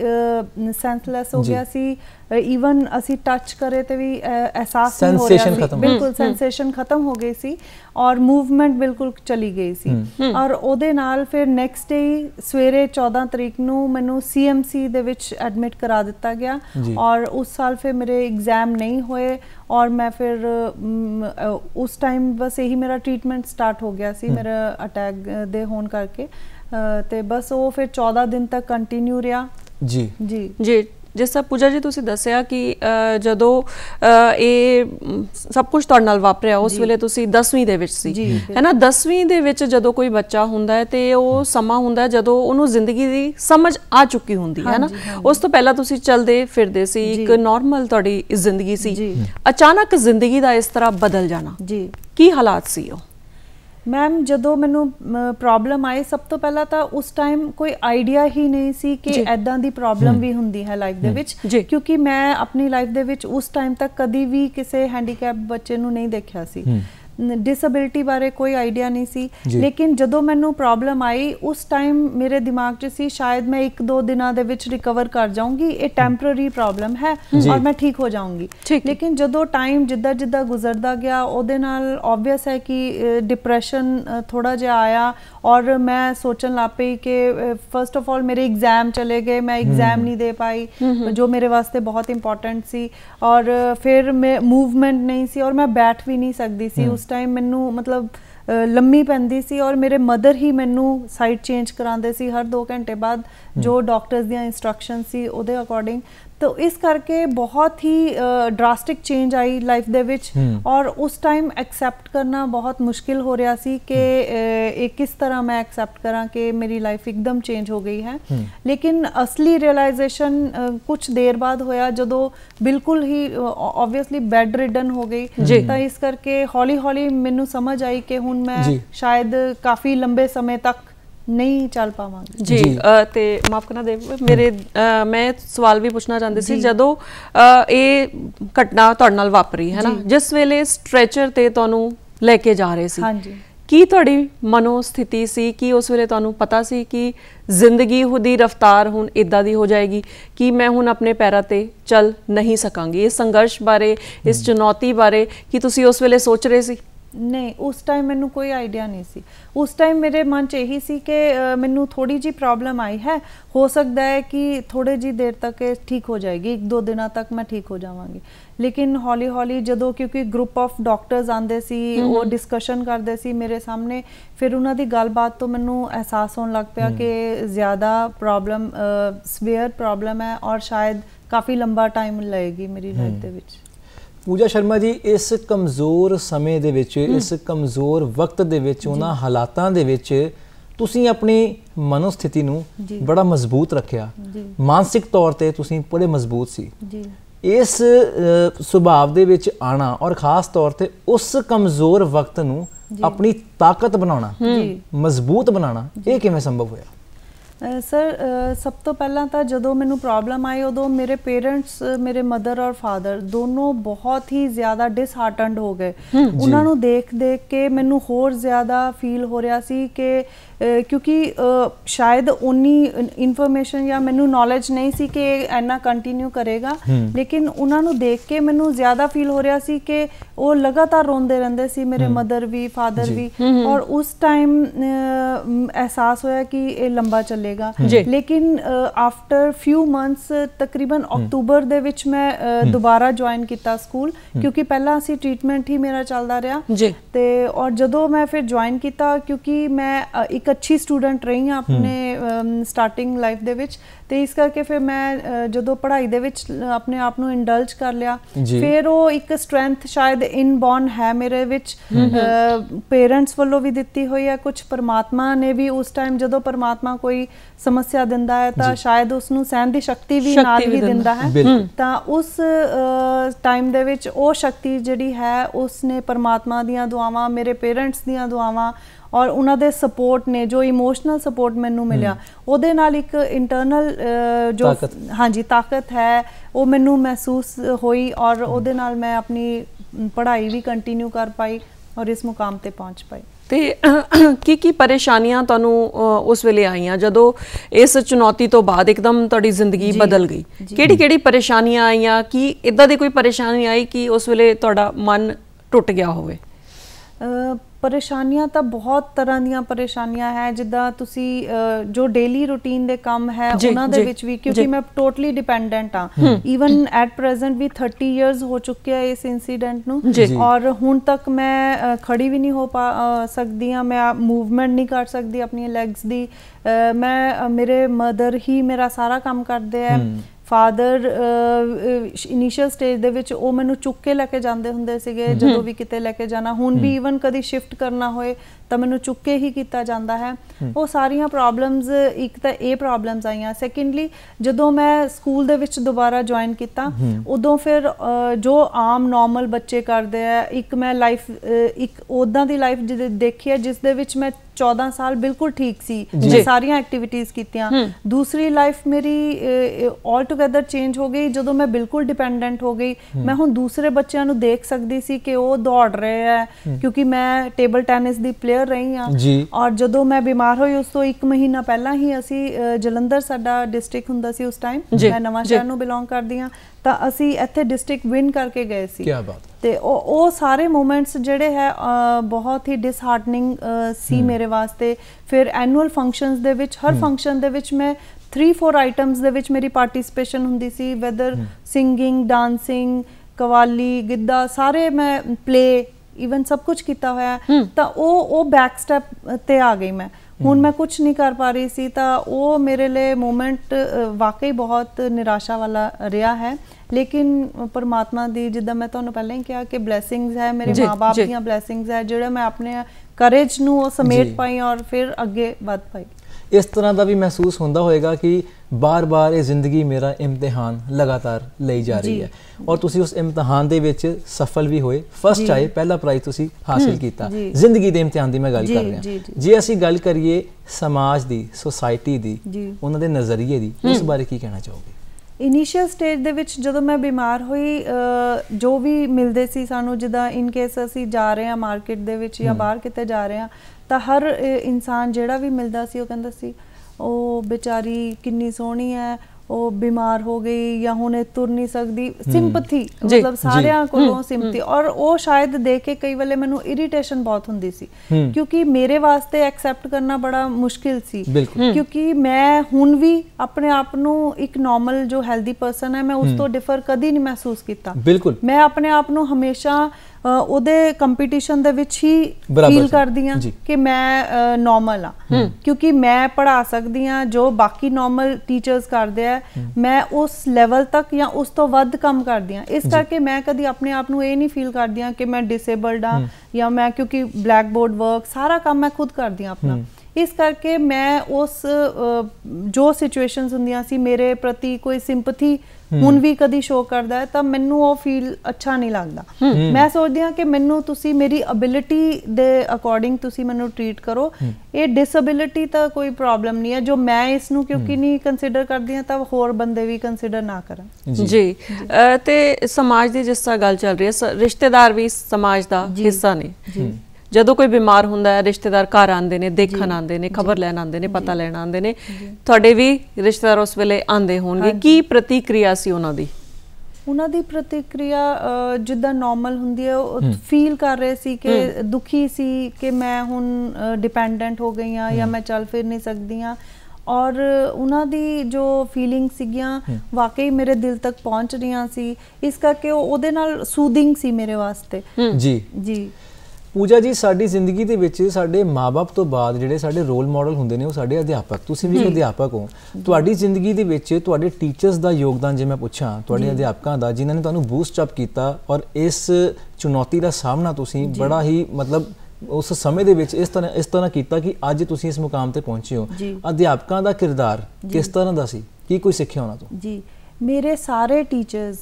ਸੈਂਸਲੈਸ ਹੋ ਗਿਆ ਸੀ ਈਵਨ ਅਸੀਂ ਟੱਚ ਕਰੇ ਤੇ ਵੀ ਅਹਿਸਾਸ ਨਹੀਂ ਹੋ ਰਿਹਾ ਸੀ ਬਿਲਕੁਲ ਸੈਂਸੇਸ਼ਨ ਖਤਮ ਹੋ ਗਈ ਸੀ ਔਰ ਮੂਵਮੈਂਟ ਬਿਲਕੁਲ ਚਲੀ ਗਈ ਸੀ ਔਰ ਉਹਦੇ ਨਾਲ ਫਿਰ ਨੈਕਸਟ ਡੇ ਸਵੇਰੇ 14 ਤਰੀਕ ਨੂੰ ਮੈਨੂੰ ਸੀਐਮਸੀ ਦੇ ਵਿੱਚ ਐਡਮਿਟ ਕਰਾ ਦਿੱਤਾ ਗਿਆ ਔਰ ਉਸ ਸਾਲ ਫਿਰ ਮੇਰੇ ਐਗਜ਼ਾਮ ਨਹੀਂ ਹੋਏ ਔਰ ਮੈਂ ਫਿਰ ਉਸ ਟਾਈਮ ਬਸ ਇਹੀ ਮੇਰਾ ਟ੍ਰੀਟਮੈਂਟ ਸਟਾਰਟ ਹੋ ਗਿਆ ਸੀ ਮੇਰਾ ਅਟੈਕ ਦੇ ਹੋਣ ਕਰਕੇ ਤੇ ਬਸ ਉਹ ਫਿਰ
14 ਦਿਨ ਤੱਕ ਕੰਟੀਨਿਊ ਰਿਹਾ ਜੀ ਜੀ ਜੀ ਜਿਸ ਤਰ੍ਹਾਂ ਪੂਜਾ ਜੀ ਤੁਸੀਂ ਦੱਸਿਆ ਕਿ ਜਦੋਂ ਇਹ ਸਭ ਕੁਝ ਤੁਹਾਡੇ ਨਾਲ ਵਾਪਰਿਆ ਉਸ ਵੇਲੇ ਤੁਸੀਂ 10ਵੀਂ ਦੇ ਵਿੱਚ ਸੀ ਹੈਨਾ 10ਵੀਂ ਦੇ ਵਿੱਚ ਜਦੋਂ ਕੋਈ ਬੱਚਾ ਹੁੰਦਾ ਹੈ ਤੇ ਉਹ ਸਮਾਂ ਹੁੰਦਾ ਜਦੋਂ ਉਹਨੂੰ ਜ਼ਿੰਦਗੀ ਦੀ ਸਮਝ ਆ ਚੁੱਕੀ ਹੁੰਦੀ ਹੈ ਨਾ ਉਸ ਤੋਂ ਪਹਿਲਾਂ ਤੁਸੀਂ ਚੱਲਦੇ ਫਿਰਦੇ ਸੀ ਇੱਕ ਨਾਰਮਲ ਤੁਹਾਡੀ ਜ਼ਿੰਦਗੀ ਸੀ ਅਚਾਨਕ ਜ਼ਿੰਦਗੀ ਦਾ ਇਸ ਤਰ੍ਹਾਂ ਬਦਲ ਜਾਣਾ ਜੀ ਕੀ ਹਾਲਾਤ ਸੀ ਉਹ
ਮੈਮ ਜਦੋਂ ਮੈਨੂੰ ਪ੍ਰੋਬਲਮ ਆਈ ਸਭ ਤੋਂ ਪਹਿਲਾਂ ਤਾਂ ਉਸ ਟਾਈਮ ਕੋਈ ਆਈਡੀਆ ਹੀ ਨਹੀਂ ਸੀ ਕਿ ਐਦਾਂ ਦੀ ਪ੍ਰੋਬਲਮ ਵੀ ਹੁੰਦੀ ਹੈ ਲਾਈਫ ਦੇ ਵਿੱਚ ਕਿਉਂਕਿ ਮੈਂ ਆਪਣੀ ਲਾਈਫ ਦੇ ਵਿੱਚ ਉਸ ਟਾਈਮ ਤੱਕ ਕਦੀ ਵੀ ਕਿਸੇ ਹੈਂਡੀਕੈਪ ਬੱਚੇ ਨੂੰ ਨਹੀਂ ਦੇਖਿਆ ਸੀ ਡਿਸੇਬਿਲਟੀ ਬਾਰੇ ਕੋਈ ਆਈਡੀਆ ਨਹੀਂ ਸੀ ਲੇਕਿਨ ਜਦੋਂ ਮੈਨੂੰ ਪ੍ਰੋਬਲਮ ਆਈ ਉਸ ਟਾਈਮ ਮੇਰੇ ਦਿਮਾਗ 'ਚ ਸੀ ਸ਼ਾਇਦ ਮੈਂ 1-2 ਦਿਨਾਂ ਦੇ ਵਿੱਚ ਰਿਕਵਰ ਕਰ ਜਾਊਂਗੀ ਇਹ ਟੈਂਪਰੇਰੀ ਪ੍ਰੋਬਲਮ ਹੈ ਔਰ ਮੈਂ ਠੀਕ ਹੋ ਜਾਊਂਗੀ ਲੇਕਿਨ ਜਦੋਂ ਟਾਈਮ ਜਿੱਦਾਂ ਜਿੱਦਾਂ ਗੁਜ਼ਰਦਾ ਗਿਆ ਉਹਦੇ ਨਾਲ ਆਬਵੀਅਸ ਹੈ ਕਿ ਡਿਪਰੈਸ਼ਨ ਥੋੜਾ ਜਿਹਾ ਆਇਆ ਔਰ ਮੈਂ ਸੋਚਣ ਲੱਗ ਕਿ ਫਰਸਟ ਆਫ ਆਲ ਮੇਰੇ ਐਗਜ਼ਾਮ ਚਲੇ ਗਏ ਮੈਂ ਐਗਜ਼ਾਮ ਨਹੀਂ ਦੇ ਪਾਈ ਜੋ ਮੇਰੇ ਵਾਸਤੇ ਬਹੁਤ ਇੰਪੋਰਟੈਂਟ ਸੀ ਔਰ ਫਿਰ ਮੈਂ ਮੂਵਮੈਂਟ ਨਹੀਂ ਸੀ ਔਰ ਮੈਂ ਬੈਠ ਵੀ ਨਹੀਂ ਸਕਦੀ ਸੀ ਉਸ ਟਾਈਮ ਮੈਨੂੰ ਮਤਲਬ ਲੰਮੀ ਪੈਂਦੀ ਸੀ ਔਰ ਮੇਰੇ ਮਦਰ ਹੀ ਮੈਨੂੰ ਸਾਈਡ ਚੇਂਜ ਕਰਾਉਂਦੇ ਸੀ ਹਰ 2 ਘੰਟੇ ਬਾਅਦ ਜੋ ਡਾਕਟਰਸ ਦੀਆਂ ਇਨਸਟਰਕਸ਼ਨ ਸੀ ਉਹਦੇ ਅਕੋਰਡਿੰਗ ਤੋ ਇਸ ਕਰਕੇ ਬਹੁਤ ਹੀ ਡਰਾਸਟਿਕ ਚੇਂਜ ਆਈ ਲਾਈਫ ਦੇ ਵਿੱਚ ਔਰ ਉਸ ਟਾਈਮ ਐਕਸੈਪਟ ਕਰਨਾ ਬਹੁਤ ਮੁਸ਼ਕਿਲ ਹੋ ਰਿਹਾ ਸੀ ਕਿ ਇਹ ਕਿਸ ਤਰ੍ਹਾਂ ਮੈਂ ਐਕਸੈਪਟ ਕਰਾਂ ਕਿ ਮੇਰੀ ਲਾਈਫ ਇੱਕਦਮ ਚੇਂਜ ਹੋ ਗਈ ਹੈ ਲੇਕਿਨ ਅਸਲੀ ਰਿਅਲਾਈਜੇਸ਼ਨ ਕੁਝ ਦੇਰ ਬਾਅਦ ਹੋਇਆ ਜਦੋਂ ਬਿਲਕੁਲ ਹੀ ਆਬਵੀਅਸਲੀ ਬੈਡ ਰਿਡਨ ਹੋ ਗਈ ਤਾਂ ਇਸ ਕਰਕੇ ਹੌਲੀ ਹੌਲੀ ਮੈਨੂੰ ਸਮਝ ਆਈ ਕਿ ਹੁਣ ਮੈਂ ਸ਼ਾਇਦ ਕਾਫੀ ਲੰਬੇ ਸਮੇਂ ਤੱਕ ਨਹੀਂ ਚੱਲ ਪਾਵਾਂਗੇ ਜੀ
ਤੇ ਮਾਫ ਕਰਨਾ ਦੇ ਮੇਰੇ ਮੈਂ ਸਵਾਲ ਵੀ ਪੁੱਛਣਾ ਚਾਹੁੰਦੀ ਸੀ ਜਦੋਂ ਇਹ ਘਟਨਾ ਤੁਹਾਡੇ ਨਾਲ ਵਾਪਰੀ ਹੈ ਨਾ ਜਿਸ ਵੇਲੇ ਸਟ੍ਰੈਚਰ ਤੇ ਤੁਹਾਨੂੰ ਲੈ ਕੇ ਜਾ ਰਹੇ ਸੀ ਹਾਂਜੀ ਕੀ ਤੁਹਾਡੀ ਮਨੋ ਸਥਿਤੀ ਸੀ ਕਿ ਉਸ ਵੇਲੇ ਤੁਹਾਨੂੰ ਪਤਾ ਸੀ ਕਿ ਜ਼ਿੰਦਗੀ ਉਹਦੀ ਰਫ਼ਤਾਰ ਹੁਣ ਇਦਾਂ ਦੀ ਹੋ ਜਾਏਗੀ ਕਿ ਮੈਂ ਹੁਣ ਆਪਣੇ ਪੈਰਾਂ ਤੇ ਚੱਲ ਨਹੀਂ ਸਕਾਂਗੀ ਇਸ ਸੰਘਰਸ਼ ਬਾਰੇ ਇਸ ਚੁਣੌਤੀ ਬਾਰੇ ਕਿ ਤੁਸੀਂ ਉਸ ਵੇਲੇ ਸੋਚ ਰਹੇ ਸੀ ਨਹੀਂ ਉਸ
ਟਾਈਮ ਮੈਨੂੰ ਕੋਈ ਆਈਡੀਆ ਨਹੀਂ ਸੀ ਉਸ ਟਾਈਮ ਮੇਰੇ ਮਨ 'ਚ ਇਹੀ ਸੀ ਕਿ ਮੈਨੂੰ ਥੋੜੀ ਜੀ ਪ੍ਰੋਬਲਮ ਆਈ ਹੈ ਹੋ ਸਕਦਾ ਹੈ ਕਿ ਥੋੜੇ ਜੀ ਦੇਰ ਤੱਕ ਇਹ ਠੀਕ ਹੋ ਜਾਏਗੀ ਇੱਕ ਦੋ ਦਿਨਾਂ ਤੱਕ ਮੈਂ ਠੀਕ ਹੋ ਜਾਵਾਂਗੀ ਲੇਕਿਨ ਹੌਲੀ ਹੌਲੀ ਜਦੋਂ ਕਿਉਂਕਿ ਗਰੁੱਪ ਆਫ ਡਾਕਟਰਸ ਆਂਦੇ ਸੀ ਉਹ ਡਿਸਕਸ਼ਨ ਕਰਦੇ ਸੀ ਮੇਰੇ ਸਾਹਮਣੇ ਫਿਰ ਉਹਨਾਂ ਦੀ ਗੱਲਬਾਤ ਤੋਂ ਮੈਨੂੰ ਅਹਿਸਾਸ ਹੋਣ ਲੱਗ ਪਿਆ ਕਿ ਜ਼ਿਆਦਾ ਪ੍ਰੋਬਲਮ ਸਵੇਅਰ ਪ੍ਰੋਬਲਮ ਹੈ ਔਰ ਸ਼ਾਇਦ ਕਾਫੀ ਲੰਬਾ ਟਾਈਮ ਲਏਗੀ ਮੇਰੀ ਲਾਈਫ ਦੇ ਵਿੱਚ
ਪੂਜਾ ਸ਼ਰਮਾ ਜੀ ਇਸ ਕਮਜ਼ੋਰ ਸਮੇਂ ਦੇ ਵਿੱਚ ਇਸ ਕਮਜ਼ੋਰ ਵਕਤ ਦੇ ਵਿੱਚ ਉਹਨਾਂ ਹਾਲਾਤਾਂ ਦੇ ਵਿੱਚ ਤੁਸੀਂ ਆਪਣੀ ਮਨੋਸਥਿਤੀ ਨੂੰ ਬੜਾ ਮਜ਼ਬੂਤ ਰੱਖਿਆ ਮਾਨਸਿਕ ਤੌਰ ਤੇ ਤੁਸੀਂ ਬੜੇ ਮਜ਼ਬੂਤ ਸੀ ਇਸ ਸੁਭਾਵ ਦੇ ਵਿੱਚ ਆਣਾ ਔਰ ਖਾਸ ਤੌਰ ਤੇ ਉਸ ਕਮਜ਼ੋਰ ਵਕਤ ਨੂੰ ਆਪਣੀ ਤਾਕਤ ਬਣਾਉਣਾ ਮਜ਼ਬੂਤ ਬਣਾਉਣਾ ਇਹ ਕਿਵੇਂ ਸੰਭਵ ਹੋਇਆ
ਸਰ ਸਭ ਤੋਂ ਪਹਿਲਾਂ ਤਾਂ ਜਦੋਂ ਮੈਨੂੰ ਪ੍ਰੋਬਲਮ ਆਈ ਉਦੋਂ ਮੇਰੇ ਪੇਰੈਂਟਸ ਮੇਰੇ ਮਦਰ ਔਰ ਫਾਦਰ ਦੋਨੋਂ ਬਹੁਤ ਹੀ ਜ਼ਿਆਦਾ ਡਿਸਹਾਰਟਨਡ ਹੋ ਗਏ ਉਹਨਾਂ ਨੂੰ ਦੇਖ ਦੇਖ ਕੇ ਮੈਨੂੰ ਹੋਰ ਜ਼ਿਆਦਾ ਫੀਲ ਹੋ ਰਿਹਾ ਸੀ ਕਿ ਕਿਉਂਕਿ ਸ਼ਾਇਦ ਉਨੀ ਇਨਫੋਰਮੇਸ਼ਨ ਜਾਂ ਮੈਨੂੰ ਨੋਲੇਜ ਨਹੀਂ ਸੀ ਕਿ ਐਨਾ ਕੰਟੀਨਿਊ ਕਰੇਗਾ ਲੇਕਿਨ ਉਹਨਾਂ ਨੂੰ ਦੇਖ ਕੇ ਮੈਨੂੰ ਜ਼ਿਆਦਾ ਫੀਲ ਹੋ ਰਿਹਾ ਸੀ ਕਿ ਉਹ ਲਗਾਤਾਰ ਰੋਂਦੇ ਰਹਿੰਦੇ ਸੀ ਮੇਰੇ ਮਦਰ ਵੀ ਫਾਦਰ ਵੀ ਔਰ ਉਸ ਟਾਈਮ ਅਹਿਸਾਸ ਹੋਇਆ ਕਿ ਇਹ ਲੰਬਾ ਚੱਲੇਗਾ ਲੇਕਿਨ ਆਫਟਰ ਫਿਊ ਮੰਥਸ ਤਕਰੀਬਨ ਅਕਤੂਬਰ ਦੇ ਵਿੱਚ ਮੈਂ ਦੁਬਾਰਾ ਜੁਆਇਨ ਕੀਤਾ ਸਕੂਲ ਕਿਉਂਕਿ ਪਹਿਲਾਂ ਅਸੀਂ ਟ੍ਰੀਟਮੈਂਟ ਹੀ ਮੇਰਾ ਚੱਲਦਾ ਰਿਹਾ ਤੇ ਔਰ ਜਦੋਂ ਮੈਂ ਫਿਰ ਜੁਆਇਨ ਕੀਤਾ ਕਿਉਂਕਿ ਮੈਂ ਇੱਕ ਅੱਛੀ ਸਟੂਡੈਂਟ ਰਹੀ ਹਾਂ ਆਪਣੇ ਸਟਾਰਟਿੰਗ ਲਾਈਫ ਦੇ ਵਿੱਚ ਤੇ ਇਸ ਕਰਕੇ ਫਿਰ ਮੈਂ ਜਦੋਂ ਪੜ੍ਹਾਈ ਦੇ ਵਿੱਚ ਆਪਣੇ ਆਪ ਨੂੰ ਇੰਡਲਜ ਕਰ ਲਿਆ ਫਿਰ ਉਹ ਇੱਕ ਸਟਰੈਂਥ ਸ਼ਾਇਦ ਇਨਬੋਰਨ ਹੈ ਮੇਰੇ ਵਿੱਚ ਪੇਰੈਂਟਸ ਵੱਲੋਂ ਵੀ ਦਿੱਤੀ ਹੋਈ ਹੈ ਕੁਝ ਪਰਮਾਤਮਾ ਨੇ ਵੀ ਉਸ ਟਾਈਮ ਜਦੋਂ ਪਰਮਾਤਮਾ ਕੋਈ ਸਮੱਸਿਆ ਦਿੰਦਾ ਹੈ ਤਾਂ ਸ਼ਾਇਦ ਉਸ ਨੂੰ ਸਹਿਣ ਦੀ ਸ਼ਕਤੀ ਵੀ ਨਾਲ ਹੀ ਦਿੰਦਾ ਹੈ ਤਾਂ ਉਸ ਟਾਈਮ ਦੇ ਵਿੱਚ ਉਹ ਸ਼ਕਤੀ ਜਿਹੜੀ ਹੈ ਉਸ ਨੇ ਪਰਮਾਤਮਾ ਦੀਆਂ ਦੁਆਵਾਂ ਮੇਰੇ ਪੇਰੈਂਟਸ ਦੀਆਂ ਦੁਆਵਾਂ ਔਰ ਉਹਨਾਂ ਦੇ ਸਪੋਰਟ ਨੇ ਜੋ ਇਮੋਸ਼ਨਲ ਸਪੋਰਟ ਮੈਨੂੰ ਮਿਲਿਆ ਉਹਦੇ ਨਾਲ ਇੱਕ ਇੰਟਰਨਲ ਜੋ ਹਾਂਜੀ ਤਾਕਤ ਹੈ ਉਹ ਮੈਨੂੰ ਮਹਿਸੂਸ ਹੋਈ ਔਰ ਉਹਦੇ ਨਾਲ ਮੈਂ ਆਪਣੀ ਪੜ੍ਹਾਈ ਵੀ ਕੰਟੀਨਿਊ ਕਰ ਪਾਈ ਔਰ ਇਸ ਮੁਕਾਮ ਤੇ ਪਹੁੰਚ ਪਾਈ
ਤੇ ਕੀ ਕੀ ਪਰੇਸ਼ਾਨੀਆਂ ਤੁਹਾਨੂੰ ਉਸ ਵੇਲੇ ਆਈਆਂ ਜਦੋਂ ਇਸ ਚੁਣੌਤੀ ਤੋਂ ਬਾਅਦ ਇੱਕਦਮ ਤੁਹਾਡੀ ਜ਼ਿੰਦਗੀ ਬਦਲ ਗਈ ਕਿਹੜੀ ਕਿਹੜੀ ਪਰੇਸ਼ਾਨੀਆਂ ਆਈਆਂ ਕੀ ਇਦਾਂ ਦੀ ਕੋਈ ਪਰੇਸ਼ਾਨੀ ਆਈ ਕਿ ਉਸ ਵੇਲੇ ਤੁਹਾਡਾ ਮਨ ਟੁੱਟ ਗਿਆ ਹੋਵੇ
ਪਰੇਸ਼ਾਨੀਆਂ ਤਾਂ ਬਹੁਤ ਤਰ੍ਹਾਂ ਦੀਆਂ ਪਰੇਸ਼ਾਨੀਆਂ ਹੈ ਜਿੱਦਾਂ ਤੁਸੀਂ ਜੋ ਡੇਲੀ ਰੁਟੀਨ ਦੇ ਕੰਮ ਹੈ ਉਹਨਾਂ ਦੇ ਵਿੱਚ ਵੀ ਕਿਉਂਕਿ ਮੈਂ ਟੋਟਲੀ ਡਿਪੈਂਡੈਂਟ ਆ ਈਵਨ ਐਟ ਪ੍ਰੈਜ਼ੈਂਟ ਵੀ 30 ਇਅਰਸ ਹੋ ਚੁੱਕਿਆ ਇਸ ਇਨਸੀਡੈਂਟ ਨੂੰ ਔਰ ਹੁਣ ਤੱਕ ਮੈਂ ਖੜੀ ਵੀ ਨਹੀਂ ਹੋ ਪਾ ਸਕਦੀ ਆ ਮੈਂ ਮੂਵਮੈਂਟ ਨਹੀਂ ਕਰ ਸਕਦੀ ਆਪਣੀਆਂ ਲੈਗਸ ਦੀ ਮੈਂ ਮੇਰੇ ਮਦਰ ਹੀ ਮੇਰਾ ਸਾਰਾ ਕੰਮ ਕਰਦੇ ਆ ਫਾਦਰ ਇਨੀਸ਼ੀਅਲ ਸਟੇਜ ਦੇ ਵਿੱਚ ਉਹ ਮੈਨੂੰ ਚੁੱਕ ਕੇ ਲੈ ਕੇ ਜਾਂਦੇ ਹੁੰਦੇ ਸੀਗੇ ਜਦੋਂ ਵੀ ਕਿਤੇ ਲੈ ਕੇ ਜਾਣਾ ਹੁਣ ਵੀ ਇਵਨ ਕਦੀ ਸ਼ਿਫਟ ਕਰਨਾ ਹੋਏ ਤਾਂ ਮੈਨੂੰ ਚੁੱਕ ਕੇ ਹੀ ਕੀਤਾ ਜਾਂਦਾ ਹੈ ਉਹ ਸਾਰੀਆਂ ਪ੍ਰੋਬਲਮਸ ਇੱਕ ਤਾਂ ਇਹ ਪ੍ਰੋਬਲਮਸ ਆਈਆਂ ਸੈਕੰਡਲੀ ਜਦੋਂ ਮੈਂ ਸਕੂਲ ਦੇ ਵਿੱਚ ਦੁਬਾਰਾ ਜੁਆਇਨ ਕੀਤਾ ਉਦੋਂ ਫਿਰ ਜੋ ਆਮ ਨਾਰਮਲ ਬੱਚੇ ਕਰਦੇ ਆ ਇੱਕ ਮੈਂ ਲਾਈਫ ਇੱਕ ਉਦਾਂ ਦੀ ਲਾਈਫ ਜਿਹਦੇ ਦੇਖੀ ਹੈ ਜਿਸ ਦੇ ਵਿੱਚ ਮੈਂ 14 ਸਾਲ ਬਿਲਕੁਲ ਠੀਕ ਸੀ ਮੈਂ ਸਾਰੀਆਂ ਐਕਟੀਵਿਟੀਆਂ ਕੀਤੀਆਂ ਦੂਸਰੀ ਲਾਈਫ ਮੇਰੀ ਆਲ ਟੁਗੇਦਰ ਚੇਂਜ ਹੋ ਗਈ ਜਦੋਂ ਮੈਂ ਬਿਲਕੁਲ ਡਿਪੈਂਡੈਂਟ ਹੋ ਗਈ ਮੈਂ ਹੁਣ ਦੂਸਰੇ ਬੱਚਿਆਂ ਨੂੰ ਦੇਖ ਸਕਦੀ ਸੀ ਕਿ ਉਹ ਦੌੜ ਰਹੇ ਆ ਕਿਉਂਕਿ ਮੈਂ ਟੇਬਲ ਟੈਨਿਸ ਦੀ ਪਲੇਅਰ ਰਹੀ ਆ ਔਰ ਜਦੋਂ ਮੈਂ ਬਿਮਾਰ ਹੋਈ ਉਸ ਤੋਂ 1 ਮਹੀਨਾ ਪਹਿਲਾਂ ਹੀ ਅਸੀਂ ਜਲੰਧਰ ਸਾਡਾ ਡਿਸਟ੍ਰਿਕਟ ਹੁੰਦਾ ਸੀ ਉਸ ਟਾਈਮ ਮੈਂ ਨਵਾਂ ਸ਼ਹਿਰ ਨੂੰ ਬਿਲੋਂਗ ਕਰਦੀ ਆ ਤਾਂ ਅਸੀਂ ਇੱਥੇ ਡਿਸਟ੍ਰਿਕਟ ਵਿਨ ਕਰਕੇ ਗਏ ਸੀ ਕੀ ਬਾਤ ਤੇ ਉਹ ਉਹ ਸਾਰੇ ਮੂਮੈਂਟਸ ਜਿਹੜੇ ਹੈ ਬਹੁਤ ਹੀ ਡਿਸਹਾਰਟਨਿੰਗ ਸੀ ਮੇਰੇ ਵਾਸਤੇ ਫਿਰ ਐਨੂਅਲ ਫੰਕਸ਼ਨਸ ਦੇ ਵਿੱਚ ਹਰ ਫੰਕਸ਼ਨ ਦੇ ਵਿੱਚ ਮੈਂ 3-4 ਆਈਟਮਸ ਦੇ ਵਿੱਚ ਮੇਰੀ ਪਾਰਟਿਸਿਪੇਸ਼ਨ ਹੁੰਦੀ ਸੀ whether singing dancing qawwali giddha ਸਾਰੇ ਮੈਂ ਪਲੇ ਇਵਨ ਸਭ ਕੁਝ ਕੀਤਾ ਹੋਇਆ ਤਾਂ ਉਹ ਉਹ ਬੈਕ ਸਟੈਪ ਤੇ ਆ ਗਈ ਮੈਂ ਹੁਣ ਮੈਂ ਕੁਝ ਨਹੀਂ ਕਰ ਪਾ ਰਹੀ ਸੀ ਤਾਂ ਉਹ ਮੇਰੇ ਲਈ ਮੂਮੈਂਟ ਵਾਕਈ ਬਹੁਤ ਨਿਰਾਸ਼ਾ ਵਾਲਾ ਰਿਹਾ ਹੈ ਲੇਕਿਨ ਪਰਮਾਤਮਾ ਦੀ ਜਿੱਦਾਂ ਮੈਂ ਤੁਹਾਨੂੰ ਪਹਿਲਾਂ ਹੀ ਕਿਹਾ ਕਿ ਬਲੇਸਿੰਗਸ ਹੈ ਮੇਰੇ ਮਾਪੇ ਦੀਆਂ ਬਲੇਸਿੰਗਸ ਹੈ ਜਿਹੜਾ ਮੈਂ ਆਪਣੇ ਕਰੇਜ ਨੂੰ ਉਹ ਸਮੇਟ ਪਾਈ ਔਰ ਫਿਰ ਅੱਗੇ ਵਧ ਪਾਈ
ਇਸ ਤਰ੍ਹਾਂ ਦਾ ਵੀ ਮਹਿਸੂਸ ਹੁੰਦਾ ਹੋਵੇਗਾ ਕਿ ਬਾਰ-ਬਾਰ ਇਹ ਜ਼ਿੰਦਗੀ ਮੇਰਾ ਇਮਤਿਹਾਨ ਲਗਾਤਾਰ ਲਈ ਜਾ ਰਹੀ ਹੈ ਔਰ ਤੁਸੀਂ ਉਸ ਇਮਤਿਹਾਨ ਦੇ ਵਿੱਚ ਸਫਲ ਵੀ ਹੋਏ ਫਸਟ ਆਏ ਪਹਿਲਾ ਪ੍ਰਾਈਜ਼ ਤੁਸੀਂ ਹਾਸਲ ਕੀਤਾ ਜ਼ਿੰਦਗੀ ਦੇ ਇਮਤਿਹਾਨ ਦੀ ਮੈਂ ਗੱਲ ਕਰ ਰਿਹਾ ਜੇ ਅਸੀਂ ਗੱਲ ਕਰੀਏ ਸਮਾਜ ਦੀ ਸੋਸਾਇਟੀ ਦੀ ਉਹਨਾਂ ਦੇ ਨਜ਼ਰੀਏ ਦੀ ਉਸ ਬਾਰੇ ਕੀ ਕਹਿਣਾ ਚਾਹੋਗੇ
ਇਨੀਸ਼ੀਅਲ ਸਟੇਜ ਦੇ ਵਿੱਚ ਜਦੋਂ ਮੈਂ ਬਿਮਾਰ ਹੋਈ ਜੋ ਵੀ ਮਿਲਦੇ ਸੀ ਸਾਨੂੰ ਜਿੱਦਾਂ ਇਨ ਕੇਸ ਅਸੀਂ ਜਾ ਰਹੇ ਹਾਂ ਮਾਰਕੀਟ ਦੇ ਵਿੱਚ ਜਾਂ ਬਾਹਰ ਕਿਤੇ ਜਾ ਰਹੇ ਹਾਂ ਤਾਂ ਹਰ ਇਨਸਾਨ ਜਿਹੜਾ ਵੀ ਮਿਲਦਾ ਸੀ ਉਹ ਕਹਿੰਦਾ ਸੀ ਉਹ ਵਿਚਾਰੀ ਕਿੰਨੀ ਸੋਹਣੀ ਹੈ ਉਹ ਬਿਮਾਰ ਹੋ ਗਈ ਜਾਂ ਹੁਣ ਇਹ ਤੁਰ ਨਹੀਂ ਸਕਦੀ ਸਿੰਪਥੀ ਮਤਲਬ ਸਾਰਿਆਂ ਕੋਲੋਂ ਸਿੰਪਥੀ ਔਰ ਉਹ ਸ਼ਾਇਦ ਦੇਖ ਕੇ ਕਈ ਵਲੇ ਮੈਨੂੰ ਇਰੀਟੇਸ਼ਨ ਬਹੁਤ ਹੁੰਦੀ ਸੀ ਕਿਉਂਕਿ ਮੇਰੇ ਵਾਸਤੇ ਐਕਸੈਪਟ ਕਰਨਾ ਬੜਾ ਮੁਸ਼ਕਿਲ ਸੀ ਕਿਉਂਕਿ ਮੈਂ ਹੁਣ ਵੀ ਆਪਣੇ ਆਪ ਨੂੰ ਇੱਕ ਨਾਰਮਲ ਜੋ ਹੈਲਦੀ ਪਰਸਨ ਹੈ ਮੈਂ ਉਸ ਤੋਂ ਡਿਫਰ ਕਦੀ ਨਹੀਂ ਮਹਿਸੂਸ ਕੀਤਾ ਮੈਂ ਆਪਣੇ ਆਪ ਨੂੰ ਹਮੇਸ਼ਾ ਉਹਦੇ ਕੰਪੀਟੀਸ਼ਨ ਦੇ ਵਿੱਚ ਹੀ ਫੀਲ ਕਰਦੀ ਆ ਕਿ ਮੈਂ ਨਾਰਮਲ ਆ ਕਿਉਂਕਿ ਮੈਂ ਪੜਾ ਸਕਦੀ ਆ ਜੋ ਬਾਕੀ ਨਾਰਮਲ ਟੀਚਰਸ ਕਰਦੇ ਆ ਮੈਂ ਉਸ ਲੈਵਲ ਤੱਕ ਜਾਂ ਉਸ ਤੋਂ ਵੱਧ ਕੰਮ ਕਰਦੀ ਆ ਇਸ ਕਰਕੇ ਮੈਂ ਕਦੀ ਆਪਣੇ ਆਪ ਨੂੰ ਇਹ ਨਹੀਂ ਫੀਲ ਕਰਦੀ ਆ ਕਿ ਮੈਂ ਡਿਸੇਬਲਡ ਆ ਜਾਂ ਮੈਂ ਕਿਉਂਕਿ ਬਲੈਕ ਬੋਰਡ ਵਰਕ ਸਾਰਾ ਕੰਮ ਮੈਂ ਖੁਦ ਕਰਦੀ ਆ ਆਪਣਾ ਇਸ ਕਰਕੇ ਮੈਂ ਉਸ ਜੋ ਸਿਚੁਏਸ਼ਨਸ ਹੁੰਦੀਆਂ ਸੀ ਮੇਰੇ ਪ੍ਰਤੀ ਕੋਈ ਸਿੰਪਥੀ ਹੁਣ ਵੀ ਕਦੀ ਸ਼ੋ ਕਰਦਾ ਹੈ ਤਾਂ ਮੈਨੂੰ ਉਹ ਫੀਲ ਅੱਛਾ ਨਹੀਂ ਲੱਗਦਾ ਮੈਂ ਸੋਚਦੀ ਹਾਂ ਕਿ ਮੈਨੂੰ ਤੁਸੀਂ ਮੇਰੀ ਅਬਿਲਿਟੀ ਦੇ ਅਕੋਰਡਿੰਗ ਤੁਸੀਂ ਮੈਨੂੰ ਟ੍ਰੀਟ ਕਰੋ ਇਹ ਡਿਸੇਬਿਲਿਟੀ ਤਾਂ ਕੋਈ ਪ੍ਰੋਬਲਮ ਨਹੀਂ ਹੈ ਜੋ ਮੈਂ ਇਸ ਨੂੰ ਕਿਉਂਕਿ
ਨਹੀਂ ਕੰਸੀਡਰ ਕਰਦੀ ਹਾਂ ਤਾਂ ਹੋਰ ਬੰਦੇ ਵੀ ਕੰਸੀਡਰ ਨਾ ਕਰਨ ਜੀ ਤੇ ਸਮਾਜ ਦੀ ਜਿਸ ਤਰ੍ਹਾਂ ਗੱਲ ਚੱਲ ਰਹੀ ਹੈ ਰਿਸ਼ਤੇਦਾਰ ਵੀ ਸਮਾਜ ਦਾ ਹਿੱਸਾ ਨੇ ਜਦੋਂ ਕੋਈ ਬਿਮਾਰ ਹੁੰਦਾ ਹੈ ਰਿਸ਼ਤੇਦਾਰ ਘਰ ਆਉਂਦੇ ਨੇ ਦੇਖਣ ਆਉਂਦੇ ਨੇ ਖਬਰ ਲੈਣ ਆਉਂਦੇ ਨੇ ਪਤਾ ਲੈਣ ਆਉਂਦੇ ਨੇ ਤੁਹਾਡੇ ਵੀ ਰਿਸ਼ਤੇਦਾਰ ਉਸ ਵੇਲੇ ਆਉਂਦੇ ਹੋਣਗੇ ਕੀ ਪ੍ਰਤੀਕਿਰਿਆ ਸੀ ਉਹਨਾਂ ਦੀ
ਉਹਨਾਂ ਦੀ ਪ੍ਰਤੀਕਿਰਿਆ ਜਿੱਦਾਂ ਨਾਰਮਲ ਹੁੰਦੀ ਹੈ ਉਹ ਫੀਲ ਕਰ ਰਹੇ ਸੀ ਕਿ ਦੁਖੀ ਸੀ ਕਿ ਮੈਂ ਹੁਣ ਡਿਪੈਂਡੈਂਟ ਹੋ ਗਈ ਆ ਜਾਂ ਮੈਂ ਚੱਲ ਫਿਰ ਨਹੀਂ ਸਕਦੀ ਆ ਔਰ ਉਹਨਾਂ ਦੀ ਜੋ ਫੀਲਿੰਗ ਸੀਗੀਆਂ ਵਾਕਈ ਮੇਰੇ ਦਿਲ ਤੱਕ ਪਹੁੰਚ ਰਹੀਆਂ ਸੀ ਇਸ ਕਰਕੇ ਉਹ ਉਹਦੇ ਨਾਲ ਸੂਦਿੰਗ ਸੀ ਮੇਰੇ ਵਾਸਤੇ ਜੀ ਜੀ
ਪੂਜਾ ਜੀ ਸਾਡੀ ਜ਼ਿੰਦਗੀ ਦੇ ਵਿੱਚ ਸਾਡੇ ਮਾਪੇ ਤੋਂ ਬਾਅਦ ਜਿਹੜੇ ਸਾਡੇ ਰੋਲ ਮਾਡਲ ਹੁੰਦੇ ਨੇ ਉਹ ਸਾਡੇ ਅਧਿਆਪਕ ਤੁਸੀਂ ਵੀ ਅਧਿਆਪਕ ਹੋ ਤੁਹਾਡੀ ਜ਼ਿੰਦਗੀ ਦੇ ਵਿੱਚ ਤੁਹਾਡੇ ਟੀਚਰਸ ਦਾ ਯੋਗਦਾਨ ਜੇ ਮੈਂ ਪੁੱਛਾਂ ਤੁਹਾਡੇ ਅਧਿਆਪਕਾਂ ਦਾ ਜਿਨ੍ਹਾਂ ਨੇ ਤੁਹਾਨੂੰ ਬੂਸਟ ਅਪ ਕੀਤਾ ਔਰ ਇਸ ਚੁਣੌਤੀ ਦਾ ਸਾਹਮਣਾ ਤੁਸੀਂ ਬੜਾ ਹੀ ਮਤਲਬ ਉਸ ਸਮੇਂ ਦੇ ਵਿੱਚ ਇਸ ਤਰ੍ਹਾਂ ਇਸ ਤਰ੍ਹਾਂ ਕੀਤਾ ਕਿ ਅੱਜ ਤੁਸੀਂ ਇਸ ਮੁਕਾਮ ਤੇ ਪਹੁੰਚੇ ਹੋ ਅਧਿਆਪਕਾਂ ਦਾ ਕਿਰਦਾਰ ਕਿਸ ਤਰ੍ਹਾਂ ਦਾ ਸੀ ਕੀ ਕੋਈ ਸਿੱਖਿਆ ਉਹਨਾਂ ਤੋਂ
ਜੀ ਮੇਰੇ ਸਾਰੇ ਟੀਚਰਸ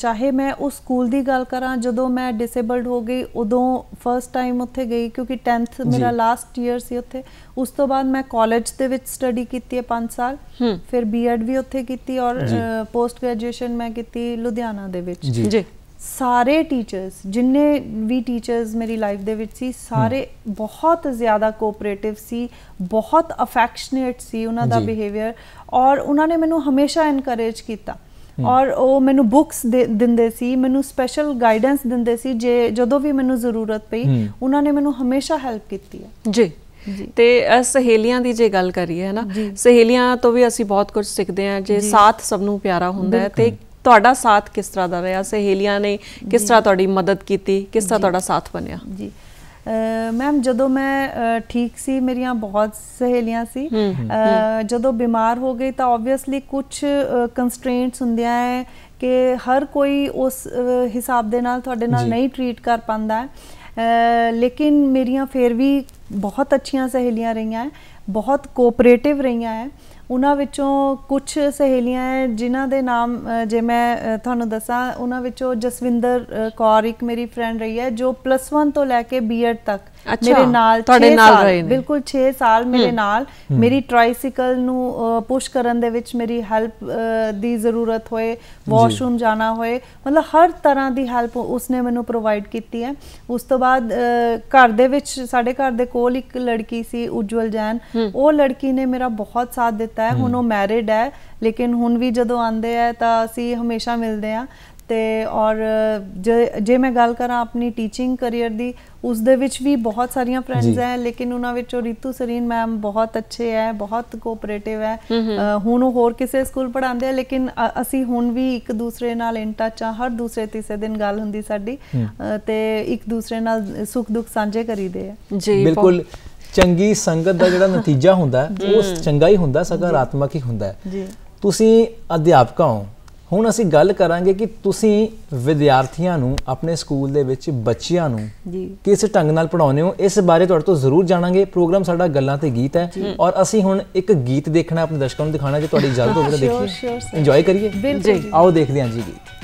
ਚਾਹੇ ਮੈਂ ਉਸ ਸਕੂਲ ਦੀ ਗੱਲ ਕਰਾਂ ਜਦੋਂ ਮੈਂ ਡਿਸੇਬਲਡ ਹੋ ਗਈ ਉਦੋਂ ਫਰਸਟ ਟਾਈਮ ਉੱਥੇ ਗਈ ਕਿਉਂਕਿ 10th ਮੇਰਾ ਲਾਸਟ ਈਅਰ ਸੀ ਉੱਥੇ ਉਸ ਤੋਂ ਬਾਅਦ ਮੈਂ ਕਾਲਜ ਦੇ ਵਿੱਚ ਸਟੱਡੀ ਕੀਤੀ ਹੈ 5 ਸਾਲ ਫਿਰ ਬੀਐਡ ਵੀ ਉੱਥੇ ਕੀਤੀ ਔਰ ਪੋਸਟ ਗ੍ਰੈਜੂਏਸ਼ਨ ਮੈਂ ਕੀਤੀ ਲੁਧਿਆਣਾ ਦੇ ਵਿੱਚ ਜੀ ਸਾਰੇ ਟੀਚਰਸ ਜਿੰਨੇ ਵੀ ਟੀਚਰਸ ਮੇਰੀ ਲਾਈਫ ਦੇ ਵਿੱਚ ਸੀ ਸਾਰੇ ਬਹੁਤ ਜ਼ਿਆਦਾ ਕੋਆਪਰੇਟਿਵ ਸੀ ਬਹੁਤ ਅਫੈਕਸ਼ਨੇਟ ਸੀ ਉਹਨਾਂ ਦਾ ਬਿਹੇਵੀਅਰ ਔਰ ਉਹਨਾਂ ਨੇ ਮੈਨੂੰ ਹਮੇਸ਼ਾ ਇਨਕਰੇਜ ਕੀਤਾ ਔਰ ਉਹ ਮੈਨੂੰ ਬੁక్స్ ਦਿੰਦੇ ਸੀ ਮੈਨੂੰ ਸਪੈਸ਼ਲ ਗਾਈਡੈਂਸ ਦਿੰਦੇ ਸੀ ਜੇ ਜਦੋਂ ਵੀ ਮੈਨੂੰ ਜ਼ਰੂਰਤ ਪਈ ਉਹਨਾਂ ਨੇ ਮੈਨੂੰ ਹਮੇਸ਼ਾ
ਹੈਲਪ ਕੀਤੀ ਹੈ ਜੀ ਤੇ ਸਹੇਲੀਆਂ ਦੀ ਜੇ ਗੱਲ ਕਰੀਏ ਹੈ ਨਾ ਸਹੇਲੀਆਂ ਤੋਂ ਵੀ ਅਸੀਂ ਬਹੁਤ ਕੁਝ ਸਿੱਖਦੇ ਹਾਂ ਜੇ ਸਾਥ ਸਭ ਨੂੰ ਪਿਆਰਾ ਹੁੰਦਾ ਹੈ ਤੇ ਤੁਹਾਡਾ ਸਾਥ ਕਿਸ ਤਰ੍ਹਾਂ ਦਾ ਰਿਹਾ ਸਹੇਲੀਆਂ ਨੇ ਕਿਸ ਤਰ੍ਹਾਂ ਤੁਹਾਡੀ ਮਦਦ ਕੀਤੀ ਕਿਸ ਤਰ੍ਹਾਂ ਤੁਹਾਡਾ ਸਾਥ ਬਣਿਆ ਜੀ
ਮੈਮ ਜਦੋਂ ਮੈਂ ਠੀਕ ਸੀ ਮੇਰੀਆਂ ਬਹੁਤ ਸਹੇਲੀਆਂ ਸੀ ਜਦੋਂ ਬਿਮਾਰ ਹੋ ਗਈ ਤਾਂ ਆਬਵੀਅਸਲੀ ਕੁਝ ਕੰਸਟ੍ਰੇਂਟਸ ਹੁੰਦੀਆਂ ਹੈ ਕਿ ਹਰ ਕੋਈ ਉਸ ਹਿਸਾਬ ਦੇ ਨਾਲ ਤੁਹਾਡੇ ਨਾਲ ਨਹੀਂ ਟ੍ਰੀਟ ਕਰ ਪਾਉਂਦਾ ਲੇਕਿਨ ਮੇਰੀਆਂ ਫੇਰ ਵੀ ਬਹੁਤ ਅੱਛੀਆਂ ਸਹੇਲੀਆਂ ਰਹੀਆਂ ਬਹੁਤ ਕੋਆਪਰੇਟਿਵ ਰਹੀਆਂ ਹੈ ਉਹਨਾਂ ਵਿੱਚੋਂ ਕੁਝ ਸਹੇਲੀਆਂ ਹੈ ਜਿਨ੍ਹਾਂ ਦੇ ਨਾਮ ਜੇ ਮੈਂ ਤੁਹਾਨੂੰ ਦੱਸਾਂ ਉਹਨਾਂ ਵਿੱਚੋਂ ਜਸਵਿੰਦਰ ਕੌਰ ਇੱਕ ਮੇਰੀ ਫਰੈਂਡ ਰਹੀ ਹੈ ਜੋ +1 ਤੋਂ ਲੈ ਕੇ ਬੀਐਡ ਤੱਕ ਮੇਰੇ ਨਾਲ ਤੁਹਾਡੇ ਨਾਲ ਰਹੇ ਨੇ ਬਿਲਕੁਲ 6 ਸਾਲ ਮੇਰੇ ਨਾਲ ਮੇਰੀ ਟ੍ਰਾਈਸਾਈਕਲ ਨੂੰ ਪੁਸ਼ ਕਰਨ ਦੇ ਵਿੱਚ ਮੇਰੀ ਹੈਲਪ ਦੀ ਜ਼ਰੂਰਤ ਹੋਏ ਵਾਸ਼ਰੂਮ ਜਾਣਾ ਹੋਏ ਮਤਲਬ ਹਰ ਤਰ੍ਹਾਂ ਦੀ ਹੈਲਪ ਉਸਨੇ ਮੈਨੂੰ ਪ੍ਰੋਵਾਈਡ ਕੀਤੀ ਹੈ ਉਸ ਤੋਂ ਬਾਅਦ ਘਰ ਦੇ ਵਿੱਚ ਸਾਡੇ ਘਰ ਦੇ ਕੋਲ ਇੱਕ ਲੜਕੀ ਸੀ ਉਜਵਲ ਜੈਨ ਉਹ ਲੜਕੀ ਨੇ ਮੇਰਾ ਬਹੁਤ ਸਾਥ ਦਿੱਤਾ ਹੈ ਹੁਣ ਉਹ ਮੈਰਿਡ ਹੈ ਲੇਕਿਨ ਹੁਣ ਵੀ ਜਦੋਂ ਆਂਦੇ ਆ ਤਾਂ ਅਸੀਂ ਹਮੇਸ਼ਾ ਮਿਲਦੇ ਆ ਤੇ ਔਰ ਜੇ ਮੈਂ ਗੱਲ ਕਰਾਂ ਆਪਣੀ ਟੀਚਿੰਗ ਕੈਰੀਅਰ ਦੀ ਉਸ ਦੇ ਵਿੱਚ ਵੀ ਬਹੁਤ ਸਾਰੀਆਂ ਫਰੈਂਡਸ ਹੈ ਲੇਕਿਨ ਉਹਨਾਂ ਵਿੱਚੋਂ ਰੀਤੂ ਸਰੀਨ ਮੈਮ ਬਹੁਤ ਅੱਛੇ ਹੈ ਬਹੁਤ ਕੋਆਪਰੇਟਿਵ ਹੈ ਹੁਣ ਉਹ ਹੋਰ ਕਿਸੇ ਸਕੂਲ ਪੜਾਉਂਦੇ ਆ ਲੇਕਿਨ ਅਸੀਂ ਹੁਣ ਵੀ ਇੱਕ ਦੂਸਰੇ ਨਾਲ ਇਨ ਟੱਚ ਆ ਹਰ ਦੂਸਰੇ ਤੀਸਰੇ ਦਿਨ ਗੱਲ ਹੁੰਦੀ ਸਾਡੀ ਤੇ ਇੱਕ ਦੂਸਰੇ ਨਾਲ ਸੁੱਖ ਦੁੱਖ ਸਾਂਝੇ ਕਰੀਦੇ ਆ ਜੀ ਬਿਲਕੁਲ
ਚੰਗੀ ਸੰਗਤ ਦਾ ਜਿਹੜਾ ਨਤੀਜਾ ਹੁੰਦਾ ਉਹ ਚੰਗਾ ਹੀ ਹੁੰਦਾ ਸਕਾਰਾਤਮਕ ਹੀ ਹੁੰਦਾ ਜੀ ਤੁਸੀਂ ਅਧਿਆਪਕਾ ਹੋ ਹੁਣ ਅਸੀਂ ਗੱਲ ਕਰਾਂਗੇ ਕਿ ਤੁਸੀਂ ਵਿਦਿਆਰਥੀਆਂ ਨੂੰ ਆਪਣੇ ਸਕੂਲ ਦੇ ਵਿੱਚ ਬੱਚਿਆਂ ਨੂੰ ਜੀ ਕਿਸ ਢੰਗ ਨਾਲ ਪੜਾਉਂਦੇ ਹੋ ਇਸ ਬਾਰੇ ਤੁਹਾਡੇ ਤੋਂ ਜ਼ਰੂਰ ਜਾਣਾਂਗੇ ਪ੍ਰੋਗਰਾਮ ਸਾਡਾ ਗੱਲਾਂ ਤੇ ਗੀਤ ਹੈ ਔਰ ਅਸੀਂ ਹੁਣ ਇੱਕ ਗੀਤ ਦੇਖਣਾ ਆਪਣੇ ਦਰਸ਼ਕਾਂ ਨੂੰ ਦਿਖਾਣਾ ਜੇ ਤੁਹਾਡੀ ਜਲਦ ਹੋਵੇ ਤਾਂ ਦੇਖੀਏ ਇੰਜੋਏ ਕਰੀਏ ਆਓ ਦੇਖਦੇ ਹਾਂ ਜੀ ਗੀਤ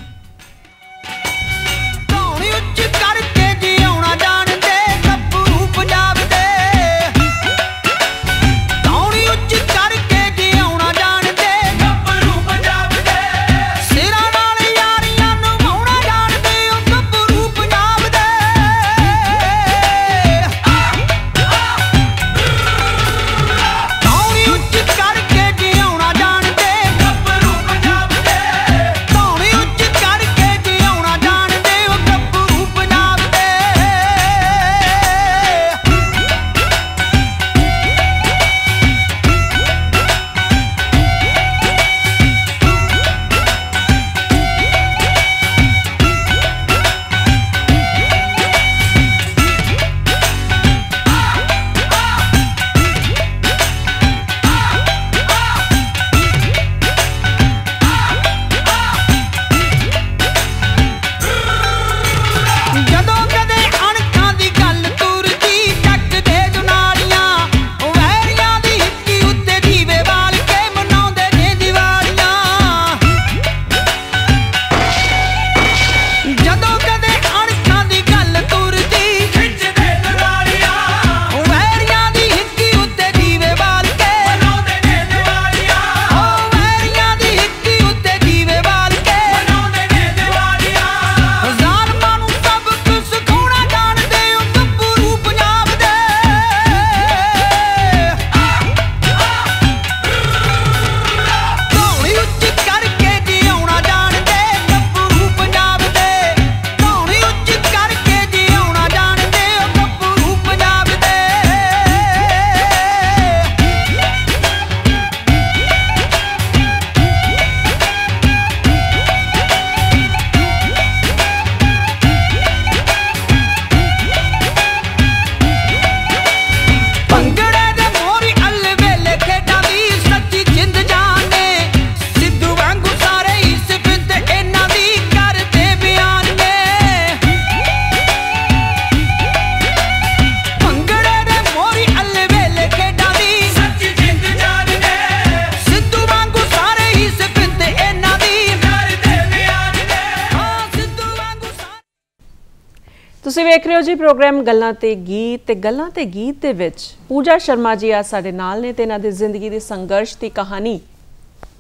ਤੁਸੀਂ ਵੇਖ ਰਹੇ ਹੋ ਜੀ ਪ੍ਰੋਗਰਾਮ ਗੱਲਾਂ ਤੇ ਗੀਤ ਤੇ ਗੱਲਾਂ ਤੇ ਗੀਤ ਦੇ ਵਿੱਚ ਪੂਜਾ ਸ਼ਰਮਾ ਜੀ ਆ ਸਾਡੇ ਨਾਲ ਨੇ ਤੇ ਇਹਨਾਂ ਦੀ ਜ਼ਿੰਦਗੀ ਦੀ ਸੰਘਰਸ਼ ਦੀ ਕਹਾਣੀ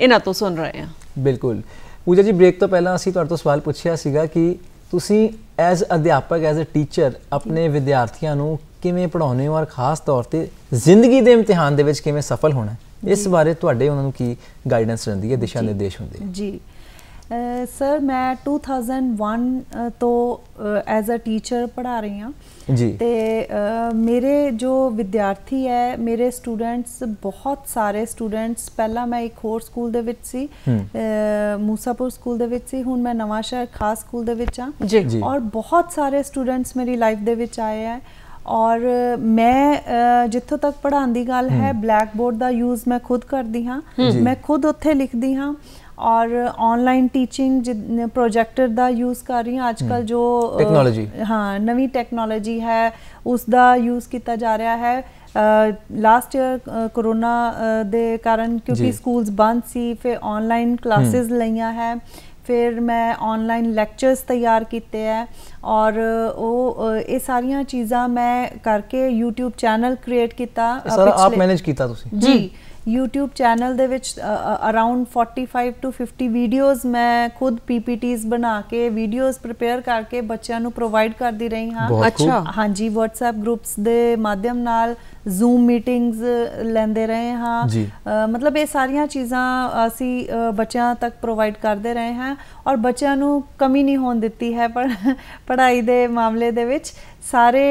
ਇਹਨਾਂ ਤੋਂ ਸੁਣ ਰਹੇ ਹਾਂ
ਬਿਲਕੁਲ ਪੂਜਾ ਜੀ ਬ੍ਰੇਕ ਤੋਂ ਪਹਿਲਾਂ ਅਸੀਂ ਤੁਹਾਡੇ ਤੋਂ ਸਵਾਲ ਪੁੱਛਿਆ ਸੀਗਾ ਕਿ ਤੁਸੀਂ ਐਜ਼ ਅਧਿਆਪਕ ਐਜ਼ ਅ ਟੀਚਰ ਆਪਣੇ ਵਿਦਿਆਰਥੀਆਂ ਨੂੰ ਕਿਵੇਂ ਪੜਾਉਣੇ ਹੋ ਔਰ ਖਾਸ ਤੌਰ ਤੇ ਜ਼ਿੰਦਗੀ ਦੇ ਇਮਤਿਹਾਨ ਦੇ ਵਿੱਚ ਕਿਵੇਂ ਸਫਲ ਹੋਣਾ ਇਸ ਬਾਰੇ ਤੁਹਾਡੇ ਉਹਨਾਂ ਨੂੰ ਕੀ ਗਾਈਡੈਂਸ ਰਹਿੰਦੀ ਹੈ ਦਿਸ਼ਾ ਨਿਰਦੇਸ਼ ਹੁੰਦੇ
ਜੀ ਸਰ ਮੈਂ 2001 ਤੋਂ ਐਜ਼ ਅ ਟੀਚਰ ਪੜ੍ਹਾ ਰਹੀ ਹਾਂ ਜੀ ਤੇ ਮੇਰੇ ਜੋ ਵਿਦਿਆਰਥੀ ਹੈ ਮੇਰੇ ਸਟੂਡੈਂਟਸ ਬਹੁਤ ਸਾਰੇ ਸਟੂਡੈਂਟਸ ਪਹਿਲਾਂ ਮੈਂ ਇੱਕ ਹੋਰ ਸਕੂਲ ਦੇ ਵਿੱਚ ਸੀ ਮੂਸਾਪੁਰ ਸਕੂਲ ਦੇ ਵਿੱਚ ਸੀ ਹੁਣ ਮੈਂ ਨਵਾਂ ਸ਼ਹਿਰ ਖਾਸ ਸਕੂਲ ਦੇ ਵਿੱਚ ਆ ਔਰ ਬਹੁਤ ਸਾਰੇ ਸਟੂਡੈਂਟਸ ਮੇਰੀ ਲਾਈਫ ਦੇ ਵਿੱਚ ਆਏ ਆ ਔਰ ਮੈਂ ਜਿੱਥੋਂ ਤੱਕ ਪੜ੍ਹਾਉਣ ਦੀ ਗੱਲ ਹੈ ਬਲੈਕ ਬੋਰਡ ਦਾ ਯੂਜ਼ ਮੈਂ ਖੁਦ ਕਰਦੀ ਹਾਂ ਮੈਂ ਖੁਦ ਉੱਥੇ ਲਿਖਦੀ ਹਾਂ ਔਰ ਆਨਲਾਈਨ ਟੀਚਿੰਗ ਪ੍ਰੋਜੈਕਟਰ ਦਾ ਯੂਜ਼ ਕਰ ਰਹੀ ਹਾਂ ਅੱਜ ਕੱਲ ਜੋ ਟੈਕਨੋਲੋਜੀ ਹਾਂ ਨਵੀਂ ਟੈਕਨੋਲੋਜੀ ਹੈ ਉਸ ਦਾ ਯੂਜ਼ ਕੀਤਾ ਜਾ ਰਿਹਾ ਹੈ ਲਾਸਟ ਇਅਰ ਕੋਰੋਨਾ ਦੇ ਕਾਰਨ ਕਿਉਂਕਿ ਸਕੂਲਸ ਬੰਦ ਸੀ ਫਿਰ ਆਨਲਾਈਨ ਕਲਾਸਿਸ ਲਈਆਂ ਹੈ ਫਿਰ ਮੈਂ ਆਨਲਾਈਨ ਲੈਕਚਰਸ ਤਿਆਰ ਕੀਤੇ ਆ ਔਰ ਉਹ ਇਹ ਸਾਰੀਆਂ ਚੀਜ਼ਾਂ ਮੈਂ ਕਰਕੇ YouTube ਚੈਨਲ ਕ੍ਰੀਏਟ ਕੀਤਾ ਪਿਛਲੇ ਆਪ ਮੈਨੇਜ
ਕੀਤਾ ਤੁਸੀਂ ਜੀ
YouTube ਚੈਨਲ ਦੇ ਵਿੱਚ ਅਰਾਊਂਡ 45 ਟੂ 50 ਵੀਡੀਓਜ਼ ਮੈਂ ਖੁਦ PPTs ਬਣਾ ਕੇ ਵੀਡੀਓਜ਼ ਪ੍ਰਪੇਅਰ ਕਰਕੇ ਬੱਚਿਆਂ ਨੂੰ ਪ੍ਰੋਵਾਈਡ ਕਰਦੀ ਰਹੀ ਹਾਂ ਅੱਛਾ ਹਾਂਜੀ WhatsApp ਗਰੁੱਪਸ ਦੇ ਮਾਧਿਅਮ ਨਾਲ ਜ਼ੂਮ ਮੀਟਿੰਗਸ uh, ਲੈਂਦੇ ਰਹੇ ਹਾਂ ਮਤਲਬ ਇਹ ਸਾਰੀਆਂ ਚੀਜ਼ਾਂ ਅਸੀਂ ਬੱਚਿਆਂ ਤੱਕ ਪ੍ਰੋਵਾਈਡ ਕਰਦੇ ਰਹੇ ਹਾਂ ਔਰ ਬੱਚਿਆਂ ਨੂੰ ਕਮੀ ਨਹੀਂ ਹੋਣ ਦਿੱਤੀ ਹੈ ਪਰ ਪੜ੍ਹਾਈ ਦੇ ਮਾਮਲੇ ਦੇ ਵਿੱਚ ਸਾਰੇ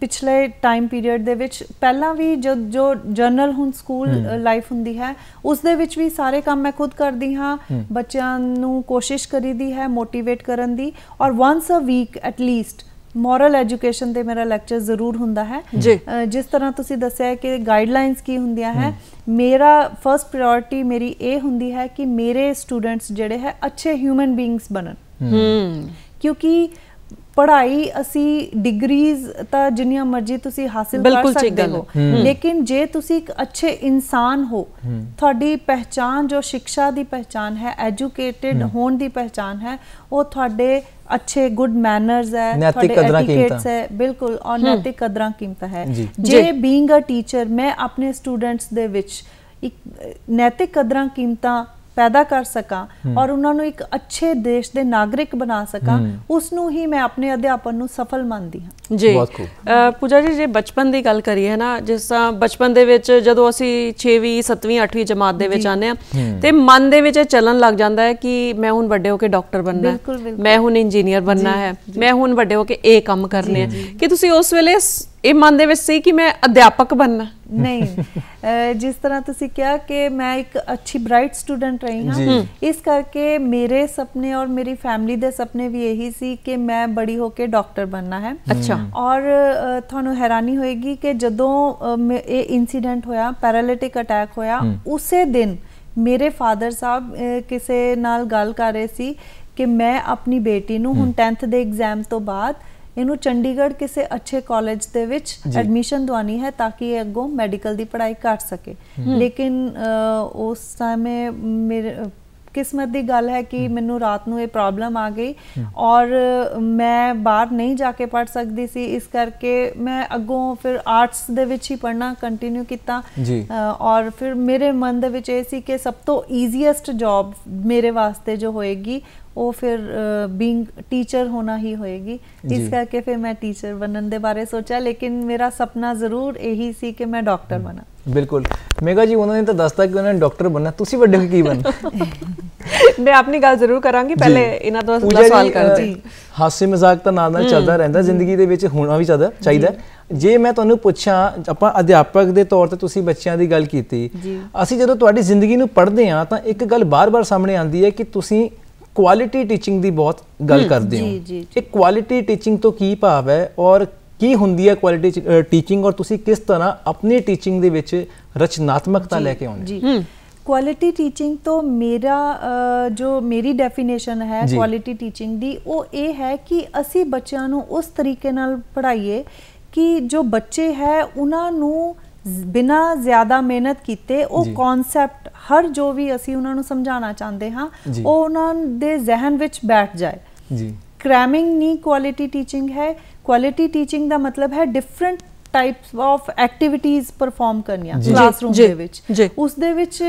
ਪਿਛਲੇ ਟਾਈਮ ਪੀਰੀਅਡ ਦੇ ਵਿੱਚ ਪਹਿਲਾਂ ਵੀ ਜੋ ਜੋ ਜਰਨਲ ਹੁਣ ਸਕੂਲ ਲਾਈਫ ਹੁੰਦੀ ਹੈ ਉਸ ਦੇ ਵਿੱਚ ਵੀ ਸਾਰੇ ਕੰਮ ਮੈਂ ਖੁਦ ਕਰਦੀ ਹਾਂ ਬੱਚਿਆਂ ਨੂੰ ਕੋਸ਼ਿਸ਼ ਕਰੀਦੀ ਹੈ ਮੋਟੀਵੇਟ ਕਰਨ ਦੀ ਔਰ once a week at least moral education ਤੇ ਮੇਰਾ ਲੈਕਚਰ ਜ਼ਰੂਰ ਹੁੰਦਾ ਹੈ ਜਿਸ ਤਰ੍ਹਾਂ ਤੁਸੀਂ ਦੱਸਿਆ ਕਿ ਗਾਈਡਲਾਈਨਸ ਕੀ ਹੁੰਦੀਆਂ ਹੈ ਮੇਰਾ ਫਰਸਟ ਪ੍ਰਾਇੋਰਟੀ ਮੇਰੀ ਇਹ ਹੁੰਦੀ ਹੈ ਕਿ ਮੇਰੇ ਸਟੂਡੈਂਟਸ ਜਿਹੜੇ ਹੈ ਅੱਛੇ ਹਿਊਮਨ ਬੀਇੰਗਸ ਬਣਨ ਹੂੰ ਕਿਉਂਕਿ ਪੜ੍ਹਾਈ ਅਸੀਂ ਡਿਗਰੀਜ਼ ਤਾਂ ਜਿੰਨੀਆਂ ਮਰਜ਼ੀ ਤੁਸੀਂ ਹਾਸਲ ਕਰ ਸਕਦੇ ਹੋ ਲੇਕਿਨ ਜੇ ਤੁਸੀਂ ਇੱਕ ਅੱਛੇ ਇਨਸਾਨ ਹੋ ਤੁਹਾਡੀ ਪਹਿਚਾਨ ਜੋ ਸਿੱਖਿਆ ਦੀ ਪਹਿਚਾਨ ਹੈ ਐਜੂਕੇਟਿਡ ਹੋਣ ਦੀ ਪਹਿਚਾਨ ਹੈ ਉਹ ਤੁਹਾਡੇ ਅੱਛੇ ਗੁੱਡ ਮੈਨਰਸ ਹੈ ਤੁਹਾਡੇ ਐਟੀਕੇਟਸ ਹੈ ਬਿਲਕੁਲ ਔਰ ਨੈਤਿਕ ਕਦਰਾਂ ਕੀਮਤਾਂ ਹੈ ਜੇ ਬੀਇੰਗ ਅ ਟੀਚਰ ਮੈਂ ਆਪਣੇ ਸਟੂਡੈਂਟਸ ਦੇ ਵਿੱਚ ਇੱਕ ਨੈਤਿਕ ਕਦਰਾਂ ਕੀਮਤਾਂ ਪੈਦਾ ਕਰ ਸਕਾਂ ਔਰ ਉਹਨਾਂ ਨੂੰ ਇੱਕ ਅੱਛੇ ਦੇਸ਼ ਦੇ ਨਾਗਰਿਕ ਬਣਾ ਸਕਾਂ ਉਸ ਨੂੰ ਹੀ ਮੈਂ ਆਪਣੇ ਅਧਿਆਪਨ ਨੂੰ ਸਫਲ ਮੰਨਦੀ
ਹਾਂ ਜੀ ਬਹੁਤ ਖੂਬ ਪੂਜਾ ਜੀ ਜੇ ਬਚਪਨ ਦੀ ਗੱਲ ਕਰੀਏ ਨਾ ਜਿਸ ਤਰ੍ਹਾਂ ਬਚਪਨ ਦੇ ਵਿੱਚ ਜਦੋਂ ਅਸੀਂ 6ਵੀਂ 7ਵੀਂ 8ਵੀਂ ਜਮਾਤ ਦੇ ਵਿੱਚ ਆਨੇ ਆ ਤੇ ਮਨ ਦੇ ਵਿੱਚ ਚੱਲਣ ਲੱਗ ਜਾਂਦਾ ਹੈ ਕਿ ਮੈਂ ਹੁਣ ਵੱਡੇ ਹੋ ਕੇ ਡਾਕਟਰ ਬਣਨਾ ਹੈ ਮੈਂ ਹੁਣ ਇੰਜੀਨੀਅਰ ਬਣਨਾ ਹੈ ਮੈਂ ਹੁਣ ਵੱਡੇ ਹੋ ਕੇ ਇਹ ਕੰਮ ਕਰਨੇ ਆ ਕਿ ਤੁਸੀਂ ਉਸ ਵੇਲੇ ਇਹ ਮਨ ਦੇ ਵਿੱਚ ਸੀ ਕਿ ਮੈਂ ਅਧਿਆਪਕ ਬਣਨਾ ਨਹੀਂ
ਜਿਸ ਤਰ੍ਹਾਂ ਤੁਸੀਂ ਕਿਹਾ ਕਿ ਮੈਂ ਇੱਕ ਅੱਛੀ ਬ੍ਰਾਈਟ ਸਟੂਡੈਂਟ ਰਹੀ ਹਾਂ ਇਸ ਕਰਕੇ ਮੇਰੇ ਸੁਪਨੇ ਔਰ ਮੇਰੀ ਫੈਮਿਲੀ ਦੇ ਸੁਪਨੇ ਵੀ ਇਹੀ ਸੀ ਕਿ ਮੈਂ ਬੜੀ ਹੋ ਕੇ ਡਾਕਟਰ ਬਣਨਾ ਹੈ ਅੱਛਾ ਔਰ ਤੁਹਾਨੂੰ ਹੈਰਾਨੀ ਹੋਏਗੀ ਕਿ ਜਦੋਂ ਇਹ ਇਨਸੀਡੈਂਟ ਹੋਇਆ ਪੈਰਾਲਿਟਿਕ ਅਟੈਕ ਹੋਇਆ ਉਸੇ ਦਿਨ ਮੇਰੇ ਫਾਦਰ ਸਾਹਿਬ ਕਿਸੇ ਨਾਲ ਗੱਲ ਕਰ ਰਹੇ ਸੀ ਕਿ ਮੈਂ ਆਪਣੀ ਬੇਟੀ ਨੂੰ ਹੁਣ 10th ਦੇ ਐਗਜ਼ਾਮ ਤੋਂ ਬਾਅਦ ਇਹਨੂੰ ਚੰਡੀਗੜ੍ਹ ਕਿਸੇ ਅੱਛੇ ਕਾਲਜ ਦੇ ਵਿੱਚ ਐਡਮਿਸ਼ਨ ਦਵਾਨੀ ਹੈ ਤਾਂ ਕਿ ਇਹ ਅੱਗੋਂ ਮੈਡੀਕਲ ਦੀ ਪੜ੍ਹਾਈ ਕਰ ਸਕੇ ਲੇਕਿਨ ਉਸ ਸਮੇਂ ਮੇਰੇ ਕਿਸਮਤ ਦੀ ਗੱਲ ਹੈ ਕਿ ਮੈਨੂੰ ਰਾਤ ਨੂੰ ਇਹ ਪ੍ਰੋਬਲਮ ਆ ਗਈ ਔਰ ਮੈਂ ਬਾਹਰ ਨਹੀਂ ਜਾ ਕੇ ਪੜ ਸਕਦੀ ਸੀ ਇਸ ਕਰਕੇ ਮੈਂ ਅੱਗੋਂ ਫਿਰ ਆਰਟਸ ਦੇ ਵਿੱਚ ਹੀ ਪੜਨਾ ਕੰਟੀਨਿਊ ਕੀਤਾ ਔਰ ਫਿਰ ਮੇਰੇ ਮਨ ਦੇ ਵਿੱਚ ਇਹ ਸੀ ਕਿ ਸਭ ਤੋਂ ਈਜ਼ੀਐਸਟ ਜੌਬ ਮੇਰੇ ਵਾਸਤੇ ਜੋ ਹੋਏਗੀ ਉਹ ਫਿਰ ਬੀਇੰਗ ਟੀਚਰ ਹੋਣਾ ਹੀ ਹੋਏਗੀ ਇਸ ਕਰਕੇ ਫਿਰ ਮੈਂ ਟੀਚਰ ਬਣਨ ਦੇ ਬਾਰੇ ਸੋਚਿਆ ਲੇਕਿਨ ਮੇਰਾ ਸੁਪਨਾ ਜ਼ਰੂਰ ਇਹੀ ਸੀ ਕਿ ਮੈਂ ਡਾਕਟਰ ਬਣਾ
ਬਿਲਕੁਲ ਮੇਗਾ ਜੀ ਉਹਨਾਂ ਨੇ ਤਾਂ ਦੱਸਤਾ ਕਿ ਉਹਨਾਂ ਨੇ ਡਾਕਟਰ ਬਣਨਾ ਤੁਸੀਂ ਵੱਡੇ ਹੋ ਕੀ ਬਣਨਾ
ਮੈਂ ਆਪਣੀ ਗੱਲ ਜ਼ਰੂਰ ਕਰਾਂਗੀ ਪਹਿਲੇ ਇਹਨਾਂ ਤੋਂ ਅਸਲਾ ਸਵਾਲ ਜੀ
ਹਾਸੇ ਮਜ਼ਾਕ ਤਾਂ ਨਾਲ ਨਾਲ ਚੱਲਦਾ ਰਹਿੰਦਾ ਜ਼ਿੰਦਗੀ ਦੇ ਵਿੱਚ ਹੋਣਾ ਵੀ ਚਾਹੀਦਾ ਚਾਹੀਦਾ ਜੇ ਮੈਂ ਤੁਹਾਨੂੰ ਪੁੱਛਾਂ ਆਪਾਂ ਅਧਿਆਪਕ ਦੇ ਤੌਰ ਤੇ ਤੁਸੀਂ ਬੱਚਿਆਂ ਦੀ ਗੱਲ ਕੀਤੀ ਅਸੀਂ ਜਦੋਂ ਤੁਹਾਡੀ ਜ਼ਿੰਦਗੀ ਨੂੰ ਪੜ੍ਹਦੇ ਹਾਂ ਤਾਂ ਇੱਕ ਗੱਲ ਬਾਰ-ਬਾਰ ਸਾਹਮਣੇ ਆਉਂਦੀ ਹੈ ਕਿ ਤੁਸੀਂ ਕੁਆਲਿਟੀ ਟੀਚਿੰਗ ਦੀ ਬਹੁਤ ਗੱਲ ਕਰਦੇ ਹੋ ਇਹ ਕੁਆਲਿਟੀ ਟੀਚਿੰਗ ਤੋਂ ਕੀ ਭਾਵ ਹੈ ਔਰ ਕੀ ਹੁੰਦੀ ਹੈ ਕੁਆਲਿਟੀ ਟੀਚਿੰਗ ਔਰ ਤੁਸੀਂ ਕਿਸ ਤਰ੍ਹਾਂ ਆਪਣੀ ਟੀਚਿੰਗ ਦੇ ਵਿੱਚ ਰਚਨਾਤਮਕਤਾ ਲੈ ਕੇ ਆਉਂਦੇ
ਹੋ ਕੁਆਲਿਟੀ ਟੀਚਿੰਗ ਤੋਂ ਮੇਰਾ ਜੋ ਮੇਰੀ ਡੈਫੀਨੇਸ਼ਨ ਹੈ ਕੁਆਲਿਟੀ ਟੀਚਿੰਗ ਦੀ ਉਹ ਇਹ ਹੈ ਕਿ ਅਸੀਂ ਬੱਚਿਆਂ ਨੂੰ ਉਸ ਤਰੀਕੇ ਨਾਲ ਪੜ੍ਹਾਈਏ ਕਿ ਜੋ ਬੱਚੇ ਹੈ ਉਹਨਾਂ ਨੂੰ ਬਿਨਾ ਜ਼ਿਆਦਾ ਮਿਹਨਤ ਕੀਤੇ ਉਹ ਕਨਸੈਪਟ ਹਰ ਜੋ ਵੀ ਅਸੀਂ ਉਹਨਾਂ ਨੂੰ ਸਮਝਾਉਣਾ ਚਾਹੁੰਦੇ ਹਾਂ ਉਹ ਉਹਨਾਂ ਦੇ ਜ਼ਿਹਨ ਵਿੱਚ ਬੈਠ ਜਾਏ ਜੀ ਕ੍ਰੈਮਿੰਗ ਨਹੀਂ ਕੁਆਲਿਟੀ ਟੀਚਿੰਗ ਹੈ ਕੁਆਲਿਟੀ ਟੀਚਿੰਗ ਦਾ ਮਤਲਬ ਹੈ different types of activities perform ਕਰਨੀਆਂ ਕਲਾਸਰੂਮ ਦੇ ਵਿੱਚ ਉਸ ਦੇ ਵਿੱਚ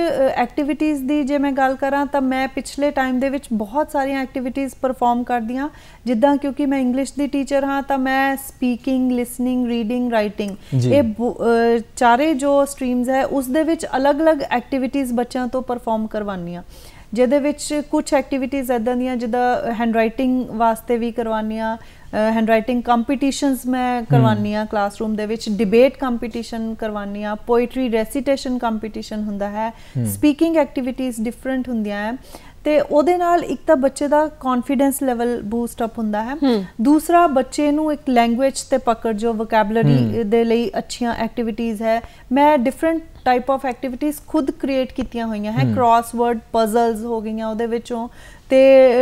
ਐਕਟੀਵਿਟੀਜ਼ ਦੀ ਜੇ ਮੈਂ ਗੱਲ ਕਰਾਂ ਤਾਂ ਮੈਂ ਪਿਛਲੇ ਟਾਈਮ ਦੇ ਵਿੱਚ ਬਹੁਤ ਸਾਰੀਆਂ ਐਕਟੀਵਿਟੀਜ਼ ਪਰਫਾਰਮ ਕਰਦੀਆਂ ਜਿੱਦਾਂ ਕਿਉਂਕਿ ਮੈਂ ਇੰਗਲਿਸ਼ ਦੀ ਟੀਚਰ ਹਾਂ ਤਾਂ ਮੈਂ ਸਪੀਕਿੰਗ ਲਿਸਨਿੰਗ ਰੀਡਿੰਗ ਰਾਈਟਿੰਗ ਇਹ ਚਾਰੇ ਜੋ ਸਟਰੀਮਸ ਹੈ ਉਸ ਦੇ ਵਿੱਚ ਅਲੱਗ-ਅਲੱਗ ਐਕਟੀਵਿਟੀਜ਼ ਬੱਚਿਆਂ ਤੋਂ ਪਰਫਾਰਮ ਕਰਵਾਨੀਆਂ ਜਿਹਦੇ ਵਿੱਚ ਕੁਝ ਐਕਟੀਵਿਟੀਜ਼ ਐਦਾਂ ਦੀਆਂ ਜਿਹਦਾ ਹੈਂਡਰਾਈਟਿੰਗ ਵਾਸਤੇ ਵੀ ਕਰਵਾਨੀਆਂ ਹੈਂਡਰਾਈਟਿੰਗ ਕੰਪੀਟੀਸ਼ਨਸ ਮੈਂ ਕਰਵਾਨੀਆਂ ਕਲਾਸਰੂਮ ਦੇ ਵਿੱਚ ਡਿਬੇਟ ਕੰਪੀਟੀਸ਼ਨ ਕਰਵਾਨੀਆਂ ਪੋਇਟਰੀ ਰੈਸੀਟੇਸ਼ਨ ਕੰਪੀਟੀਸ਼ਨ ਹੁੰਦਾ ਹੈ ਸਪੀਕਿੰਗ ਐਕਟੀਵਿਟੀਜ਼ ਡਿਫਰੈਂਟ ਹੁੰਦੀਆਂ ਹੈ ਤੇ ਉਹਦੇ ਨਾਲ ਇੱਕ ਤਾਂ ਬੱਚੇ ਦਾ ਕੌਨਫੀਡੈਂਸ ਲੈਵਲ ਬੂਸਟ ਅਪ ਹੁੰਦਾ ਹੈ ਦੂਸਰਾ ਬੱਚੇ ਨੂੰ ਇੱਕ ਲੈਂਗੁਏਜ ਤੇ ਪਕੜ ਜੋ ਵੋਕੈਬਲਰੀ ਦੇ ਲਈ ਅੱਛੀਆਂ ਐਕਟੀਵਿਟੀਜ਼ ਹੈ ਮੈਂ ਡਿਫਰੈਂਟ ਟਾਈਪ ਆਫ ਐਕਟੀਵਿਟੀਜ਼ ਖੁਦ ਕ੍ਰੀਏਟ ਕੀਤੀਆਂ ਹੋਈਆਂ ਹੈ ਕ੍ਰਾਸਵਰਡ ਪਜ਼ਲਸ ਹੋ ਗਈਆਂ ਉਹਦੇ ਵਿੱਚੋਂ ਤੇ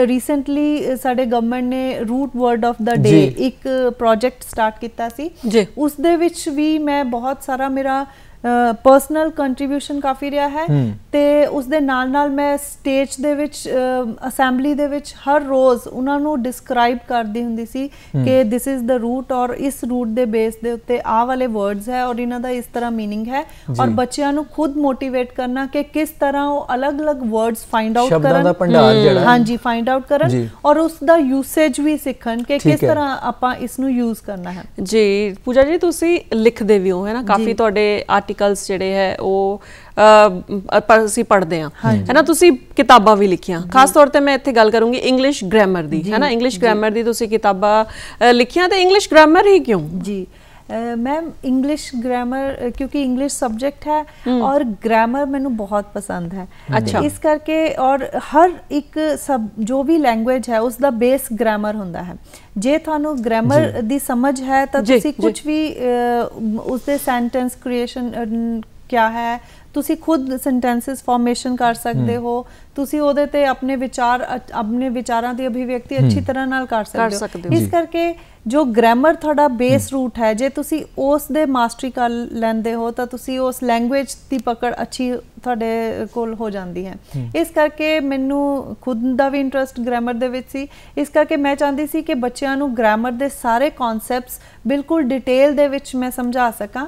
ਰੀਸੈਂਟਲੀ ਸਾਡੇ ਗਵਰਨਮੈਂਟ ਨੇ root word of the day ਇੱਕ ਪ੍ਰੋਜੈਕਟ ਸਟਾਰਟ ਕੀਤਾ ਸੀ ਉਸ ਦੇ ਵਿੱਚ ਵੀ ਮੈਂ ਬਹੁਤ ਸਾਰਾ ਮੇਰਾ ਪਰਸਨਲ ਕੰਟਰੀਬਿਊਸ਼ਨ ਕਾਫੀ ਰਿਹਾ ਹੈ ਤੇ ਉਸ ਦੇ ਨਾਲ ਨਾਲ ਮੈਂ ਸਟੇਜ ਦੇ ਵਿੱਚ ਅਸੈਂਬਲੀ ਦੇ ਵਿੱਚ ਹਰ ਰੋਜ਼ ਉਹਨਾਂ ਨੂੰ ਡਿਸਕ੍ਰਾਈਬ ਕਰਦੀ ਹੁੰਦੀ ਸੀ ਕਿ ਥਿਸ ਇਜ਼ ਦ ਰੂਟ ਔਰ ਇਸ ਰੂਟ ਦੇ ਬੇਸ ਦੇ ਉੱਤੇ ਆ ਵਾਲੇ ਵਰਡਸ ਹੈ ਔਰ ਇਹਨਾਂ ਦਾ ਇਸ ਤਰ੍ਹਾਂ ਮੀਨਿੰਗ ਹੈ ਔਰ ਬੱਚਿਆਂ ਨੂੰ ਖੁਦ ਮੋਟੀਵੇਟ ਕਰਨਾ ਕਿ ਕਿਸ ਤਰ੍ਹਾਂ ਉਹ ਅਲੱਗ-ਅਲੱਗ ਵਰਡਸ ਫਾਈਂਡ ਆਊਟ ਕਰਨ ਸ਼ਬਦਾਂ ਦਾ ਭੰਡਾਰ ਜਿਹੜਾ ਹਾਂਜੀ ਫਾਈਂਡ ਆਊਟ ਕਰਨ ਔਰ ਉਸ ਦਾ ਯੂਸੇਜ ਵੀ ਸਿੱਖਣ ਕਿ ਕਿਸ ਤਰ੍ਹਾਂ ਆਪਾਂ ਇਸ ਨੂੰ ਯੂਜ਼ ਕਰਨਾ ਹੈ
ਜੀ ਪੂਜਾ ਜੀ ਤੁਸੀਂ ਲਿਖਦੇ ਵੀ ਹੋ ਹੈ ਨਾ ਕਾਫੀ ਤੁਹਾਡੇ ਆਰਟੀਕਲ ਆਰਟੀਕਲਸ ਜਿਹੜੇ ਹੈ ਉਹ ਅਸੀਂ ਪੜ੍ਹਦੇ ਆ ਹੈਨਾ ਤੁਸੀਂ ਕਿਤਾਬਾਂ ਵੀ ਲਿਖੀਆਂ ਖਾਸ ਤੌਰ ਤੇ ਮੈਂ ਇੱਥੇ ਗੱਲ ਕਰੂੰਗੀ ਇੰਗਲਿਸ਼ ਗ੍ਰਾਮਰ ਦੀ ਹੈਨਾ ਇੰਗਲਿਸ਼ ਗ੍ਰਾਮਰ ਦੀ ਤੁਸੀਂ ਕਿਤਾਬਾਂ ਲਿਖੀਆਂ ਤੇ ਇੰਗਲਿਸ਼ ਗ੍ਰਾਮਰ ਹੀ ਕਿਉਂ ਜੀ ਮੈਮ ਇੰਗਲਿਸ਼
ਗ੍ਰਾਮਰ ਕਿਉਂਕਿ ਇੰਗਲਿਸ਼ ਸਬਜੈਕਟ ਹੈ ਔਰ ਗ੍ਰਾਮਰ ਮੈਨੂੰ ਬਹੁਤ ਪਸੰਦ ਹੈ ਅੱਛਾ ਇਸ ਕਰਕੇ ਔਰ ਹਰ ਇੱਕ ਸਬ ਜੋ ਵੀ ਲੈਂਗੁਏਜ ਹੈ ਉਸ ਦਾ ਬੇਸ ਗ੍ਰਾਮਰ ਹੁੰਦਾ ਹੈ ਜੇ ਤੁਹਾਨੂੰ ਗ੍ਰਾਮਰ ਦੀ ਸਮਝ ਹੈ ਤਾਂ ਤੁਸੀਂ ਕੁਝ ਵੀ ਉਸ ਦੇ ਸੈਂਟੈਂਸ ਕ੍ਰੀਏਸ਼ਨ ਕਿਆ ਹੈ ਤੁਸੀਂ ਖੁਦ ਸੈਂਟੈਂਸਸ ਫਾਰਮੇਸ਼ਨ ਕਰ ਸਕਦੇ ਹੋ ਤੁਸੀਂ ਉਹਦੇ ਤੇ ਆਪਣੇ ਵਿਚਾਰ ਆਪਣੇ ਵਿਚਾਰਾਂ ਦੀ ਅਭਿਵਿਅਕਤੀ ਅੱਛੀ ਤਰ੍ਹਾਂ ਨਾਲ ਕਰ ਸਕਦੇ ਹੋ ਇਸ ਕਰਕੇ ਜੋ ਗ੍ਰਾਮਰ ਤੁਹਾਡਾ ਬੇਸ ਰੂਟ ਹੈ ਜੇ ਤੁਸੀਂ ਉਸ ਦੇ ਮਾਸਟਰੀ ਕਰ ਲੈਂਦੇ ਹੋ ਤਾਂ ਤੁਸੀਂ ਉਸ ਲੈਂਗੁਏਜ ਦੀ ਪਕੜ ਅੱਛੀ ਤੁਹਾਡੇ ਕੋਲ ਹੋ ਜਾਂਦੀ ਹੈ ਇਸ ਕਰਕੇ ਮੈਨੂੰ ਖੁਦ ਦਾ ਵੀ ਇੰਟਰਸਟ ਗ੍ਰਾਮਰ ਦੇ ਵਿੱਚ ਸੀ ਇਸ ਕਰਕੇ ਮੈਂ ਚਾਹੁੰਦੀ ਸੀ ਕਿ ਬੱਚਿਆਂ ਨੂੰ ਗ੍ਰਾਮਰ ਦੇ ਸਾਰੇ ਕਨਸੈਪਟਸ ਬਿਲਕੁਲ ਡਿਟੇਲ ਦੇ ਵਿੱਚ ਮੈਂ ਸਮਝਾ ਸਕਾਂ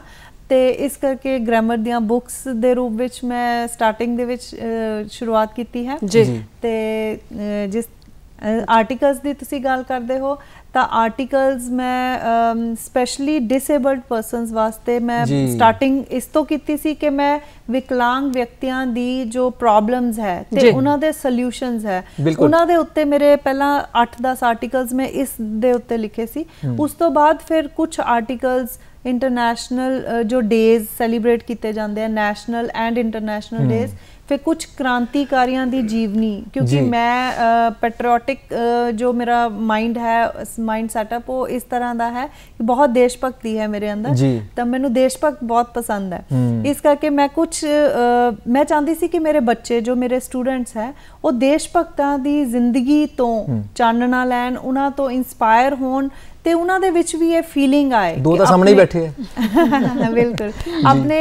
ਤੇ ਇਸ ਕਰਕੇ ਗ੍ਰਾਮਰ ਦੀਆਂ ਬੁੱਕਸ ਦੇ ਰੂਪ ਵਿੱਚ ਮੈਂ ਸਟਾਰਟਿੰਗ ਦੇ ਵਿੱਚ ਸ਼ੁਰੂਆਤ ਕੀਤੀ ਹੈ ਜੀ ਤੇ ਜਿਸ ਆਰਟੀਕਲਸ ਦੀ ਤੁਸੀਂ ਗੱਲ ਕਰਦੇ ਹੋ ਤਾਂ ਆਰਟੀਕਲਸ ਮੈਂ ਸਪੈਸ਼ਲੀ ਡਿਸੇਬਲਡ ਪਰਸਨਸ ਵਾਸਤੇ ਮੈਂ ਸਟਾਰਟਿੰਗ ਇਸ ਤੋਂ ਕੀਤੀ ਸੀ ਕਿ ਮੈਂ ਵਿਕਲਾਂਗ ਵਿਅਕਤੀਆਂ ਦੀ ਜੋ ਪ੍ਰੋਬਲਮਸ ਹੈ ਤੇ ਉਹਨਾਂ ਦੇ ਸੋਲੂਸ਼ਨਸ ਹੈ ਉਹਨਾਂ ਦੇ ਉੱਤੇ ਮੇਰੇ ਪਹਿਲਾਂ 8-10 ਆਰਟੀਕਲਸ ਮੈਂ ਇਸ ਦੇ ਉੱਤੇ ਲਿਖੇ ਸੀ ਉਸ ਤੋਂ ਬਾਅਦ ਫਿਰ ਕੁਝ ਆਰਟੀਕਲਸ ਇੰਟਰਨੈਸ਼ਨਲ ਜੋ ਡੇਜ਼ ਸੈਲੀਬ੍ਰੇਟ ਕੀਤੇ ਜਾਂਦੇ ਆ ਨੈਸ਼ਨਲ ਐਂਡ ਇੰਟਰਨੈਸ਼ਨਲ ਡੇਜ਼ ਫਿਰ ਕੁਝ ਕ੍ਰਾਂਤੀਕਾਰੀਆਂ ਦੀ ਜੀਵਨੀ ਕਿਉਂਕਿ ਮੈਂ ਪੈਟਰੋਟਿਕ ਜੋ ਮੇਰਾ ਮਾਈਂਡ ਹੈ ਮਾਈਂਡ ਸੈਟਅਪ ਉਹ ਇਸ ਤਰ੍ਹਾਂ ਦਾ ਹੈ ਕਿ ਬਹੁਤ ਦੇਸ਼ ਭਗਤੀ ਹੈ ਮੇਰੇ ਅੰਦਰ ਤਾਂ ਮੈਨੂੰ ਦੇਸ਼ ਭਗਤ ਬਹੁਤ ਪਸੰਦ ਹੈ ਇਸ ਕਰਕੇ ਮੈਂ ਕੁਝ ਮੈਂ ਚਾਹੁੰਦੀ ਸੀ ਕਿ ਮੇਰੇ ਬੱਚੇ ਜੋ ਮੇਰੇ ਸਟੂਡੈਂਟਸ ਹੈ ਉਹ ਦੇਸ਼ ਭਗਤਾਂ ਦੀ ਜ਼ਿੰਦਗੀ ਤੋਂ ਚਾਨਣਾ ਲੈਣ ਉਹਨਾਂ ਤੋਂ ਇਨਸਪਾਇਰ ਹੋਣ ਤੇ ਉਹਨਾਂ ਦੇ ਵਿੱਚ ਵੀ ਇਹ ਫੀਲਿੰਗ ਆਏ ਦੋ ਤਾਂ ਸਾਹਮਣੇ ਹੀ ਬੈਠੇ ਆ ਬਿਲਕੁਲ ਆਪਣੇ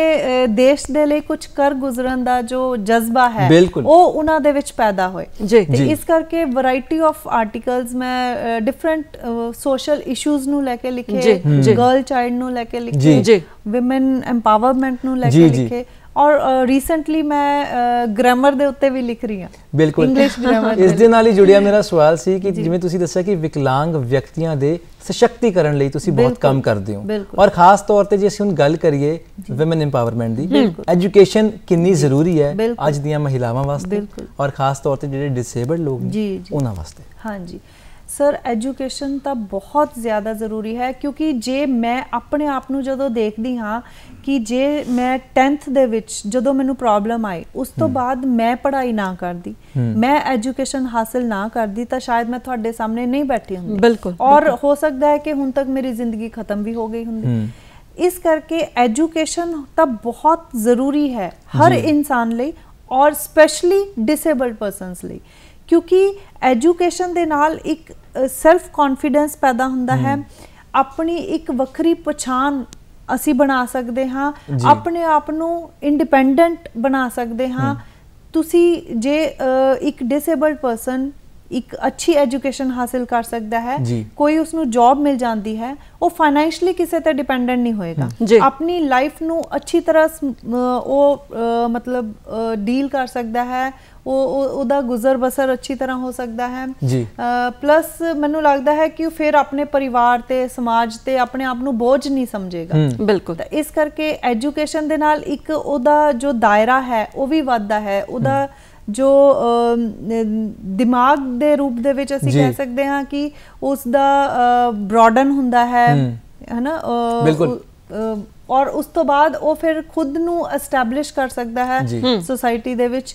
ਦੇਸ਼ ਦੇ ਲਈ ਕੁਝ ਕਰ ਗੁਜ਼ਰਨ ਦਾ ਜੋ ਜਜ਼ਬਾ ਹੈ ਉਹ ਉਹਨਾਂ ਦੇ ਵਿੱਚ ਪੈਦਾ ਹੋਏ ਤੇ ਇਸ ਕਰਕੇ ਵੈਰਾਈਟੀ ਆਫ ਆਰਟੀਕਲਸ ਮੈਂ ਡਿਫਰੈਂਟ ਸੋਸ਼ਲ ਇਸ਼ੂਜ਼ ਨੂੰ ਲੈ ਕੇ ਲਿਖੇ ਗਰਲ ਚਾਈਲਡ ਨੂੰ ਲੈ ਕੇ ਲਿਖੇ ਵਿਮਨ ਐਮਪਾਵਰਮੈਂਟ ਨੂੰ ਲੈ ਕੇ ਲਿਖੇ ਔਰ ਰੀਸੈਂਟਲੀ ਮੈਂ ਗ੍ਰਾਮਰ ਦੇ ਉੱਤੇ ਵੀ ਲਿਖ ਰਹੀ ਹਾਂ
ਬਿਲਕੁਲ ਇੰਗਲਿਸ਼ ਗ੍ਰਾਮਰ ਇਸ ਦੇ ਨਾਲ ਹੀ ਜੁੜਿਆ ਮੇਰਾ ਸਵਾਲ ਸੀ ਕਿ ਜਿਵੇਂ ਤੁਸੀਂ ਦੱਸਿਆ ਕਿ ਵਿਕਲਾਂਗ ਵਿਅਕਤੀਆਂ ਦੇ ਸਸ਼ਕਤੀਕਰਨ ਲਈ ਤੁਸੀਂ ਬਹੁਤ ਕੰਮ ਕਰਦੇ ਹੋ ਔਰ ਖਾਸ ਤੌਰ ਤੇ ਜੇ ਅਸੀਂ ਹੁਣ ਗੱਲ ਕਰੀਏ ਔਮਨ ਐਮਪਾਵਰਮੈਂਟ ਦੀ ਐਜੂਕੇਸ਼ਨ ਕਿੰਨੀ ਜ਼ਰੂਰੀ ਹੈ ਅੱਜ ਦੀਆਂ ਮਹਿਲਾਵਾਂ ਵਾਸਤੇ ਔਰ ਖਾਸ ਤੌਰ ਤੇ ਜਿਹੜੇ ਡਿਸੇਬਲਡ ਲੋਕ ਨੇ ਉਹਨਾਂ ਵਾਸਤੇ
ਹਾਂਜੀ ਸਰ ਐਜੂਕੇਸ਼ਨ ਤਾਂ ਬਹੁਤ ਜ਼ਿਆਦਾ ਜ਼ਰੂਰੀ ਹੈ ਕਿਉਂਕਿ ਜੇ ਮੈਂ ਆਪਣੇ ਆਪ ਨੂੰ ਜਦੋਂ ਦੇਖਦੀ ਹਾਂ ਕਿ ਜੇ ਮੈਂ 10th ਦੇ ਵਿੱਚ ਜਦੋਂ ਮੈਨੂੰ ਪ੍ਰੋਬਲਮ ਆਈ ਉਸ ਤੋਂ ਬਾਅਦ ਮੈਂ ਪੜ੍ਹਾਈ ਨਾ ਕਰਦੀ ਮੈਂ ਐਜੂਕੇਸ਼ਨ ਹਾਸਲ ਨਾ ਕਰਦੀ ਤਾਂ ਸ਼ਾਇਦ ਮੈਂ ਤੁਹਾਡੇ ਸਾਹਮਣੇ ਨਹੀਂ ਬੈਠੀ ਹੁੰਦੀ
ਬਿਲਕੁਲ ਔਰ
ਹੋ ਸਕਦਾ ਹੈ ਕਿ ਹੁਣ ਤੱਕ ਮੇਰੀ ਜ਼ਿੰਦਗੀ ਖਤਮ ਵੀ ਹੋ ਗਈ ਹੁੰਦੀ ਇਸ ਕਰਕੇ ਐਜੂਕੇਸ਼ਨ ਤਾਂ ਬਹੁਤ ਜ਼ਰੂਰੀ ਹੈ ਹਰ ਇਨਸਾਨ ਲਈ ਔਰ ਸਪੈਸ਼ਲੀ ਡਿਸੇਬਲਡ ਪਰਸਨਸ ਲਈ ਕਿਉਂਕਿ ਐਜੂਕੇਸ਼ਨ ਦੇ ਨਾਲ ਇੱਕ ਸੈਲਫ ਕੌਨਫੀਡੈਂਸ ਪੈਦਾ ਹੁੰਦਾ ਹੈ ਆਪਣੀ ਇੱਕ ਵੱਖਰੀ ਪਛਾਣ ਅਸੀਂ ਬਣਾ ਸਕਦੇ ਹਾਂ ਆਪਣੇ ਆਪ ਨੂੰ ਇੰਡੀਪੈਂਡੈਂਟ ਬਣਾ ਸਕਦੇ ਹਾਂ ਤੁਸੀਂ ਜੇ ਇੱਕ ਡਿਸੇਬਲਡ ਪਰਸਨ ਇੱਕ ਅੱਛੀ ਐਜੂਕੇਸ਼ਨ ਹਾਸਲ ਕਰ ਸਕਦਾ ਹੈ ਕੋਈ ਉਸ ਨੂੰ ਜੌਬ ਮਿਲ ਜਾਂਦੀ ਹੈ ਉਹ ਫਾਈਨੈਂਸ਼ਲੀ ਕਿਸੇ ਤੇ ਡਿਪੈਂਡੈਂਟ ਨਹੀਂ ਹੋਏਗਾ ਆਪਣੀ ਲਾਈਫ ਨੂੰ ਅੱਛੀ ਤਰ੍ਹਾਂ ਉਹ ਮਤਲਬ ਡੀਲ ਕਰ ਸਕਦਾ ਹੈ ਉਹ ਉਹਦਾ ਗੁਜ਼ਰ ਬਸਰ ਅੱਛੀ ਤਰ੍ਹਾਂ ਹੋ ਸਕਦਾ ਹੈ ਪਲੱਸ ਮੈਨੂੰ ਲੱਗਦਾ ਹੈ ਕਿ ਉਹ ਫਿਰ ਆਪਣੇ ਪਰਿਵਾਰ ਤੇ ਸਮਾਜ ਤੇ ਆਪਣੇ ਆਪ ਨੂੰ ਬੋਝ ਨਹੀਂ ਸਮਝੇਗਾ ਬਿਲਕੁਲ ਇਸ ਕਰਕੇ ਐਜੂਕੇਸ਼ਨ ਦੇ ਨਾਲ ਇੱਕ ਉਹਦਾ ਜੋ ਦਾਇਰਾ ਹੈ ਉਹ ਵੀ ਵੱਧਦਾ ਹੈ ਉਹਦਾ ਜੋ ਦਿਮਾਗ ਦੇ ਰੂਪ ਦੇ ਵਿੱਚ ਅਸੀਂ ਕਹਿ ਸਕਦੇ ਹਾਂ ਕਿ ਉਸ ਦਾ ਬ੍ਰੋਡਨ ਹੁੰਦਾ ਹੈ ਹਨਾ ਬਿਲਕੁਲ ਔਰ ਉਸ ਤੋਂ ਬਾਅਦ ਉਹ ਫਿਰ ਖੁਦ ਨੂੰ ਐਸਟੈਬਲਿਸ਼ ਕਰ ਸਕਦਾ ਹੈ ਸੋਸਾਇਟੀ ਦੇ ਵਿੱਚ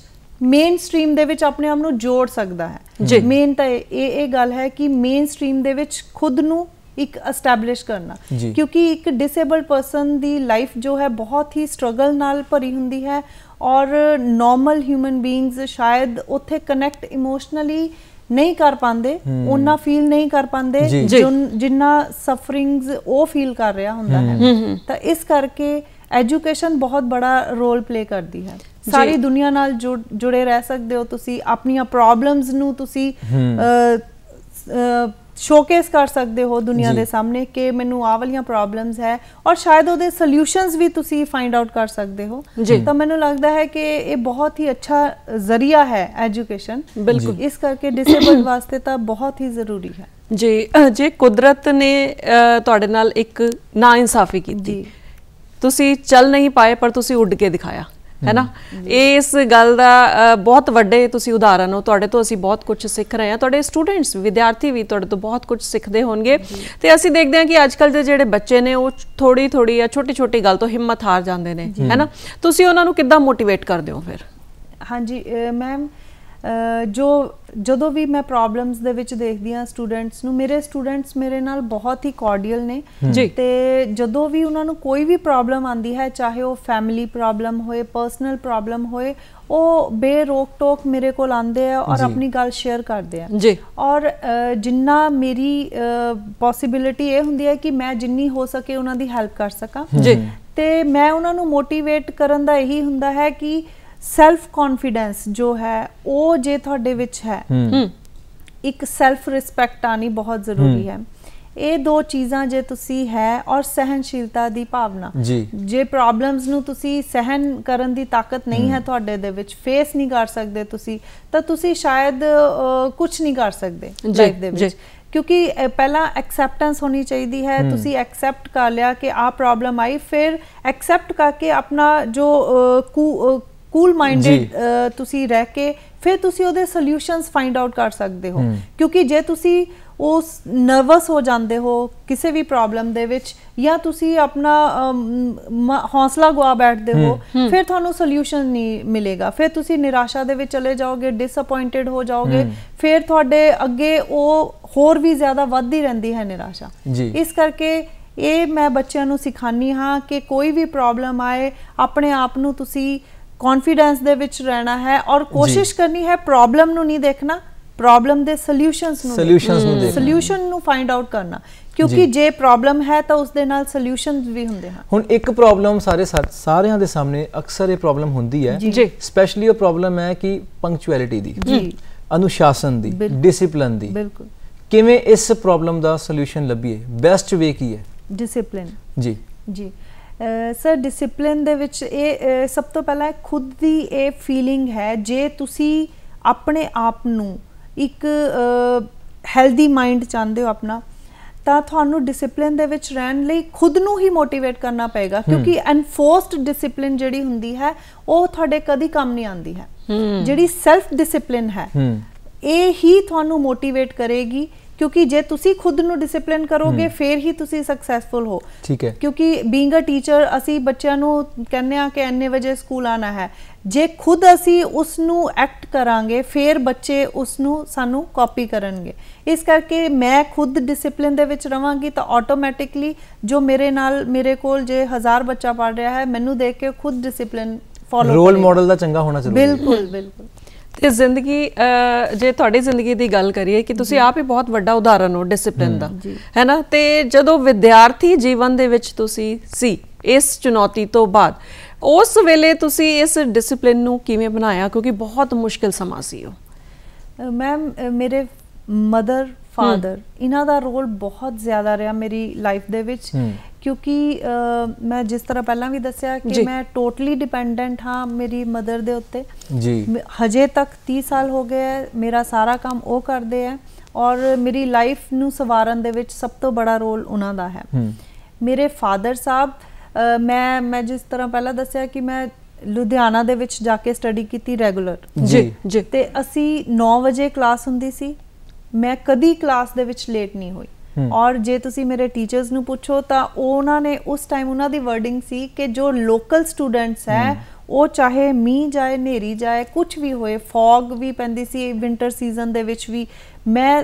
ਮੇਨ ਸਟ੍ਰੀਮ ਦੇ ਵਿੱਚ ਆਪਣੇ ਆਪ ਨੂੰ ਜੋੜ ਸਕਦਾ ਹੈ ਮੇਨ ਤਾਂ ਇਹ ਇਹ ਗੱਲ ਹੈ ਕਿ ਮੇਨ ਸਟ੍ਰੀਮ ਦੇ ਵਿੱਚ ਖੁਦ ਨੂੰ ਇੱਕ ਐਸਟੈਬਲਿਸ਼ ਕਰਨਾ ਕਿਉਂਕਿ ਇੱਕ ਡਿਸੇਬਲ ਪਰਸਨ ਦੀ ਲਾਈਫ ਜੋ ਹੈ ਬਹੁਤ ਹੀ ਸਟਰਗਲ ਨਾਲ ਭਰੀ ਹੁੰਦੀ ਹੈ ਔਰ ਨਾਰਮਲ ਹਿਊਮਨ ਬੀਇੰਗਸ ਸ਼ਾਇਦ ਉੱਥੇ ਕਨੈਕਟ ਇਮੋਸ਼ਨਲੀ ਨਹੀਂ ਕਰ ਪਾਉਂਦੇ ਉਹਨਾਂ ਫੀਲ ਨਹੀਂ ਕਰ ਪਾਉਂਦੇ ਜਿੰਨਾ ਸਫਰਿੰਗਸ ਉਹ ਫੀਲ ਕਰ ਰਿਹਾ ਹੁੰਦਾ ਹੈ ਤਾਂ ਇਸ ਕਰਕੇ ਐਜੂਕੇਸ਼ਨ ਬਹੁਤ ਬੜਾ ਰੋਲ ਪਲੇ ਕਰਦੀ ਹੈ ਸਾਰੀ ਦੁਨੀਆ ਨਾਲ ਜੁੜੇ ਰਹਿ ਸਕਦੇ ਹੋ ਤੁਸੀਂ ਆਪਣੀਆਂ ਪ੍ਰੋਬਲਮਸ ਨੂੰ ਤੁਸੀਂ ਸ਼ੋਕੇਸ ਕਰ ਸਕਦੇ ਹੋ ਦੁਨੀਆ ਦੇ ਸਾਹਮਣੇ ਕਿ ਮੈਨੂੰ ਆ ਵਾਲੀਆਂ ਪ੍ਰੋਬਲਮਸ ਹੈ ਔਰ ਸ਼ਾਇਦ ਉਹਦੇ ਸੋਲੂਸ਼ਨਸ ਵੀ ਤੁਸੀਂ ਫਾਈਂਡ ਆਊਟ ਕਰ ਸਕਦੇ ਹੋ ਤਾਂ ਮੈਨੂੰ ਲੱਗਦਾ ਹੈ ਕਿ ਇਹ ਬਹੁਤ ਹੀ ਅੱਛਾ ਜ਼ਰੀਆ ਹੈ ਐਜੂਕੇਸ਼ਨ ਬਿਲਕੁਲ ਇਸ ਕਰਕੇ ਡਿਸੇਬਲ ਵਾਸਤੇ ਤਾਂ ਬਹੁਤ ਹੀ ਜ਼ਰੂਰੀ ਹੈ
ਜੀ ਜੇ ਕੁਦਰਤ ਨੇ ਤੁਹਾਡੇ ਨਾਲ ਇੱਕ ਨਾ ਇਨਸਾਫੀ ਕੀਤੀ ਤੁਸੀਂ ਚੱਲ ਨਹੀਂ ਪਾਏ ਪਰ ਤੁਸੀਂ ਉੱਡ ਕੇ ਦਿਖਾਇਆ ਹੈਨਾ ਇਸ ਗੱਲ ਦਾ ਬਹੁਤ ਵੱਡੇ ਤੁਸੀਂ ਉਦਾਹਰਨ ਹੋ ਤੁਹਾਡੇ ਤੋਂ ਅਸੀਂ ਬਹੁਤ ਕੁਝ ਸਿੱਖ ਰਹੇ ਹਾਂ ਤੁਹਾਡੇ ਸਟੂਡੈਂਟਸ ਵਿਦਿਆਰਥੀ ਵੀ ਤੁਹਾਡੇ ਤੋਂ ਬਹੁਤ ਕੁਝ ਸਿੱਖਦੇ ਹੋਣਗੇ ਤੇ ਅਸੀਂ ਦੇਖਦੇ ਹਾਂ ਕਿ ਅੱਜਕੱਲ ਦੇ ਜਿਹੜੇ ਬੱਚੇ ਨੇ ਉਹ ਥੋੜੀ ਥੋੜੀ ਜਾਂ ਛੋਟੀ ਛੋਟੀ ਗੱਲ ਤੋਂ ਹਿੰਮਤ ਹਾਰ ਜਾਂਦੇ ਨੇ ਹੈਨਾ ਤੁਸੀਂ ਉਹਨਾਂ ਨੂੰ ਕਿੱਦਾਂ ਮੋਟੀਵੇਟ ਕਰਦੇ ਹੋ ਫਿਰ
ਹਾਂਜੀ ਮੈਮ ਜੋ ਜਦੋਂ ਵੀ ਮੈਂ ਪ੍ਰੋਬਲਮਸ ਦੇ ਵਿੱਚ ਦੇਖਦੀ ਆ ਸਟੂਡੈਂਟਸ ਨੂੰ ਮੇਰੇ ਸਟੂਡੈਂਟਸ ਮੇਰੇ ਨਾਲ ਬਹੁਤ ਹੀ ਕਾਰਡੀਅਲ ਨੇ ਤੇ ਜਦੋਂ ਵੀ ਉਹਨਾਂ ਨੂੰ ਕੋਈ ਵੀ ਪ੍ਰੋਬਲਮ ਆਂਦੀ ਹੈ ਚਾਹੇ ਉਹ ਫੈਮਿਲੀ ਪ੍ਰੋਬਲਮ ਹੋਏ ਪਰਸਨਲ ਪ੍ਰੋਬਲਮ ਹੋਏ ਉਹ ਬੇਰੋਕ ਟੋਕ ਮੇਰੇ ਕੋਲ ਆਂਦੇ ਆ ਔਰ ਆਪਣੀ ਗੱਲ ਸ਼ੇਅਰ ਕਰਦੇ ਆ ਔਰ ਜਿੰਨਾ ਮੇਰੀ ਪੋਸਿਬਿਲਿਟੀ ਇਹ ਹੁੰਦੀ ਹੈ ਕਿ ਮੈਂ ਜਿੰਨੀ ਹੋ ਸਕੇ ਉਹਨਾਂ ਦੀ ਹੈਲਪ ਕਰ ਸਕਾਂ ਜੀ ਤੇ ਮੈਂ ਉਹਨਾਂ ਨੂੰ ਮੋਟੀਵੇਟ ਕਰਨ ਦਾ ਇਹੀ ਹੁੰਦਾ ਹੈ ਕਿ ਸੈਲਫ ਕੌਨਫੀਡੈਂਸ ਜੋ ਹੈ ਉਹ ਜੇ ਤੁਹਾਡੇ ਵਿੱਚ ਹੈ ਇੱਕ ਸੈਲਫ ਰਿਸਪੈਕਟ ਆਣੀ ਬਹੁਤ ਜ਼ਰੂਰੀ ਹੈ ਇਹ ਦੋ ਚੀਜ਼ਾਂ ਜੇ ਤੁਸੀਂ ਹੈ ਔਰ ਸਹਿਨਸ਼ੀਲਤਾ ਦੀ ਭਾਵਨਾ ਜੇ ਪ੍ਰੋਬਲਮਸ ਨੂੰ ਤੁਸੀਂ ਸਹਿਨ ਕਰਨ ਦੀ ਤਾਕਤ ਨਹੀਂ ਹੈ ਤੁਹਾਡੇ ਦੇ ਵਿੱਚ ਫੇਸ ਨਹੀਂ ਕਰ ਸਕਦੇ ਤੁਸੀਂ ਤਾਂ ਤੁਸੀਂ ਸ਼ਾਇਦ ਕੁਝ ਨਹੀਂ ਕਰ ਸਕਦੇ ਲਾਈਫ ਦੇ ਵਿੱਚ ਕਿਉਂਕਿ ਪਹਿਲਾਂ ਐਕਸੈਪਟੈਂਸ ਹੋਣੀ ਚਾਹੀਦੀ ਹੈ ਤੁਸੀਂ ਐਕਸੈਪਟ ਕਰ ਲਿਆ ਕਿ ਆ ਪ੍ਰੋਬਲਮ ਆਈ ਫਿਰ ਐਕਸੈਪਟ ਕਰਕੇ ਆਪਣਾ ਜੋ ਕੂਲ ਮਾਈਂਡਡ ਤੁਸੀਂ ਰਹਿ ਕੇ ਫਿਰ ਤੁਸੀਂ ਉਹਦੇ ਸੋਲੂਸ਼ਨਸ ਫਾਈਂਡ ਆਊਟ ਕਰ ਸਕਦੇ ਹੋ ਕਿਉਂਕਿ ਜੇ ਤੁਸੀਂ ਉਸ ਨਰਵਸ ਹੋ ਜਾਂਦੇ ਹੋ ਕਿਸੇ ਵੀ ਪ੍ਰੋਬਲਮ ਦੇ ਵਿੱਚ ਜਾਂ ਤੁਸੀਂ ਆਪਣਾ ਹੌਸਲਾ ਗਵਾ ਬੈਠਦੇ ਹੋ ਫਿਰ ਤੁਹਾਨੂੰ ਸੋਲੂਸ਼ਨ ਨਹੀਂ ਮਿਲੇਗਾ ਫਿਰ ਤੁਸੀਂ ਨਿਰਾਸ਼ਾ ਦੇ ਵਿੱਚ ਚਲੇ ਜਾਓਗੇ ਡਿਸਅਪਾਇੰਟਡ ਹੋ ਜਾਓਗੇ ਫਿਰ ਤੁਹਾਡੇ ਅੱਗੇ ਉਹ ਹੋਰ ਵੀ ਜ਼ਿਆਦਾ ਵੱਧਦੀ ਰਹਿੰਦੀ ਹੈ ਨਿਰਾਸ਼ਾ ਇਸ ਕਰਕੇ ਇਹ ਮੈਂ ਬੱਚਿਆਂ ਨੂੰ ਸਿਖਾਨੀ ਹਾਂ ਕਿ ਕੋਈ ਵੀ ਪ੍ਰੋਬਲਮ ਆਏ ਆਪਣੇ ਆਪ ਨੂੰ ਤੁਸੀਂ ਕੌਨਫੀਡੈਂਸ ਦੇ ਵਿੱਚ ਰਹਿਣਾ ਹੈ ਔਰ ਕੋਸ਼ਿਸ਼ ਕਰਨੀ ਹੈ ਪ੍ਰੋਬਲਮ ਨੂੰ ਨਹੀਂ ਦੇਖਣਾ ਪ੍ਰੋਬਲਮ ਦੇ ਸੋਲੂਸ਼ਨਸ ਨੂੰ ਸੋਲੂਸ਼ਨਸ ਨੂੰ ਦੇਖਣਾ ਸੋਲੂਸ਼ਨ ਨੂੰ ਫਾਈਂਡ ਆਊਟ ਕਰਨਾ ਕਿਉਂਕਿ ਜੇ ਪ੍ਰੋਬਲਮ ਹੈ ਤਾਂ ਉਸ ਦੇ ਨਾਲ ਸੋਲੂਸ਼ਨਸ ਵੀ ਹੁੰਦੇ ਹਨ ਹੁਣ ਇੱਕ
ਪ੍ਰੋਬਲਮ ਸਾਰੇ ਸਾਰਿਆਂ ਦੇ ਸਾਹਮਣੇ ਅਕਸਰ ਇਹ ਪ੍ਰੋਬਲਮ ਹੁੰਦੀ ਹੈ ਸਪੈਸ਼ਲੀ ਉਹ ਪ੍ਰੋਬਲਮ ਹੈ ਕਿ ਪੰਕਚੁਅਲਿਟੀ ਦੀ ਜੀ ਅਨੁਸ਼ਾਸਨ ਦੀ ਡਿਸਪਲਿਨ ਦੀ ਬਿਲਕੁਲ ਕਿਵੇਂ ਇਸ ਪ੍ਰੋਬਲਮ ਦਾ ਸੋਲੂਸ਼ਨ ਲੱਭੀਏ ਬੈਸਟ ਵੇ ਕੀ ਹੈ ਡਿਸਪਲਿਨ ਜੀ
ਜੀ ਸਰ ਡਿਸਪਲਿਨ ਦੇ ਵਿੱਚ ਇਹ ਸਭ ਤੋਂ ਪਹਿਲਾਂ ਖੁਦ ਦੀ ਇਹ ਫੀਲਿੰਗ ਹੈ ਜੇ ਤੁਸੀਂ ਆਪਣੇ ਆਪ ਨੂੰ ਇੱਕ ਹੈਲਦੀ ਮਾਈਂਡ ਚਾਹੁੰਦੇ ਹੋ ਆਪਣਾ ਤਾਂ ਤੁਹਾਨੂੰ ਡਿਸਪਲਿਨ ਦੇ ਵਿੱਚ ਰਹਿਣ ਲਈ ਖੁਦ ਨੂੰ ਹੀ ਮੋਟੀਵੇਟ ਕਰਨਾ ਪਏਗਾ ਕਿਉਂਕਿ ਐਨਫੋਰਸਡ ਡਿਸਪਲਿਨ ਜਿਹੜੀ ਹੁੰਦੀ ਹੈ ਉਹ ਤੁਹਾਡੇ ਕਦੀ ਕੰਮ ਨਹੀਂ ਆਉਂਦੀ ਹੈ ਜਿਹੜੀ ਸੈਲਫ ਡਿਸਪਲਿਨ ਹੈ ਇਹ ਹੀ ਤੁਹਾਨੂੰ ਮੋਟੀਵੇਟ ਕਰੇਗੀ ਕਿਉਂਕਿ ਜੇ ਤੁਸੀਂ ਖੁਦ ਨੂੰ ਡਿਸਪਲਿਨ ਕਰੋਗੇ ਫੇਰ ਹੀ ਤੁਸੀਂ ਸਕਸੈਸਫੁਲ ਹੋ ਠੀਕ ਹੈ ਕਿਉਂਕਿ ਬੀਇੰਗ ਅ ਟੀਚਰ ਅਸੀਂ ਬੱਚਿਆਂ ਨੂੰ ਕਹਿੰਨੇ ਆ ਕਿ ਐਨੇ ਵਜੇ ਸਕੂਲ ਆਣਾ ਹੈ ਜੇ ਖੁਦ ਅਸੀਂ ਉਸ ਨੂੰ ਐਕਟ ਕਰਾਂਗੇ ਫੇਰ ਬੱਚੇ ਉਸ ਨੂੰ ਸਾਨੂੰ ਕਾਪੀ ਕਰਨਗੇ ਇਸ ਕਰਕੇ ਮੈਂ ਖੁਦ ਡਿਸਪਲਿਨ ਦੇ ਵਿੱਚ ਰਵਾਂਗੀ ਤਾਂ ਆਟੋਮੈਟਿਕਲੀ ਜੋ ਮੇਰੇ ਨਾਲ ਮੇਰੇ ਕੋਲ ਜੇ 1000 ਬੱਚਾ
ਪੜ ਰਿਹਾ ਹੈ ਮੈਨੂੰ ਦੇਖ ਕੇ ਖੁਦ ਡਿਸਪਲਿਨ ਫੋਲੋ ਰੋਲ ਮਾਡਲ ਦਾ
ਚੰਗਾ ਹੋਣਾ ਚਾਹੀਦਾ ਬਿਲਕੁਲ
ਬਿਲਕੁਲ ਤੇ ਜ਼ਿੰਦਗੀ ਜੇ ਤੁਹਾਡੀ ਜ਼ਿੰਦਗੀ ਦੀ ਗੱਲ ਕਰੀਏ ਕਿ ਤੁਸੀਂ ਆਪ ਹੀ ਬਹੁਤ ਵੱਡਾ ਉਦਾਹਰਨ ਹੋ ਡਿਸਪਲਿਨ ਦਾ ਹੈ ਨਾ ਤੇ ਜਦੋਂ ਵਿਦਿਆਰਥੀ ਜੀਵਨ ਦੇ ਵਿੱਚ ਤੁਸੀਂ ਸੀ ਇਸ ਚੁਣੌਤੀ ਤੋਂ ਬਾਅਦ ਉਸ ਵੇਲੇ ਤੁਸੀਂ ਇਸ ਡਿਸਪਲਿਨ ਨੂੰ ਕਿਵੇਂ ਬਣਾਇਆ ਕਿਉਂਕਿ ਬਹੁਤ ਮੁਸ਼ਕਿਲ ਸਮਾਂ ਸੀ ਉਹ
ਮੈਮ ਮੇਰੇ ਮਦਰ ਫਾਦਰ ਇਹਨਾਂ ਦਾ ਰੋਲ ਬਹੁਤ ਜ਼ਿਆਦਾ ਰਿਹਾ ਮੇਰੀ ਲਾਈਫ ਦੇ ਵਿੱਚ ਕਿਉਂਕਿ ਮੈਂ ਜਿਸ ਤਰ੍ਹਾਂ ਪਹਿਲਾਂ ਵੀ ਦੱਸਿਆ ਕਿ ਮੈਂ ਟੋਟਲੀ ਡਿਪੈਂਡੈਂਟ ਹਾਂ ਮੇਰੀ ਮਦਰ ਦੇ ਉੱਤੇ ਜੀ ਹਜੇ ਤੱਕ 30 ਸਾਲ ਹੋ ਗਏ ਮੇਰਾ ਸਾਰਾ ਕੰਮ ਉਹ ਕਰਦੇ ਆ ਔਰ ਮੇਰੀ ਲਾਈਫ ਨੂੰ ਸਵਾਰਨ ਦੇ ਵਿੱਚ ਸਭ ਤੋਂ ਬੜਾ ਰੋਲ ਉਹਨਾਂ ਦਾ ਹੈ ਮੇਰੇ ਫਾਦਰ ਸਾਹਿਬ ਮੈਂ ਮੈਂ ਜਿਸ ਤਰ੍ਹਾਂ ਪਹਿਲਾਂ ਦੱਸਿਆ ਕਿ ਮੈਂ ਲੁਧਿਆਣਾ ਦੇ ਵਿੱਚ ਜਾ ਕੇ ਸਟੱਡੀ ਕੀਤੀ ਰੈਗੂਲਰ ਜੀ ਜੀ ਤੇ ਅਸੀਂ 9 ਵਜੇ ਕਲਾਸ ਹੁੰਦੀ ਸੀ ਮੈਂ ਕਦੀ ਕਲਾਸ ਦੇ ਵਿੱਚ ਲੇਟ ਨਹੀਂ ਹੋਈ ਔਰ ਜੇ ਤੁਸੀਂ ਮੇਰੇ ਟੀਚਰਸ ਨੂੰ ਪੁੱਛੋ ਤਾਂ ਉਹਨਾਂ ਨੇ ਉਸ ਟਾਈਮ ਉਹਨਾਂ ਦੀ ਵਰਡਿੰਗ ਸੀ ਕਿ ਜੋ ਲੋਕਲ ਸਟੂਡੈਂਟਸ ਹੈ ਉਹ ਚਾਹੇ ਮੀਂਹ ਜਾਏ ਨੇਰੀ ਜਾਏ ਕੁਝ ਵੀ ਹੋਏ ਫੌਗ ਵੀ ਪੈਂਦੀ ਸੀ ਵਿంటర్ ਸੀਜ਼ਨ ਦੇ ਵਿੱਚ ਵੀ ਮੈਂ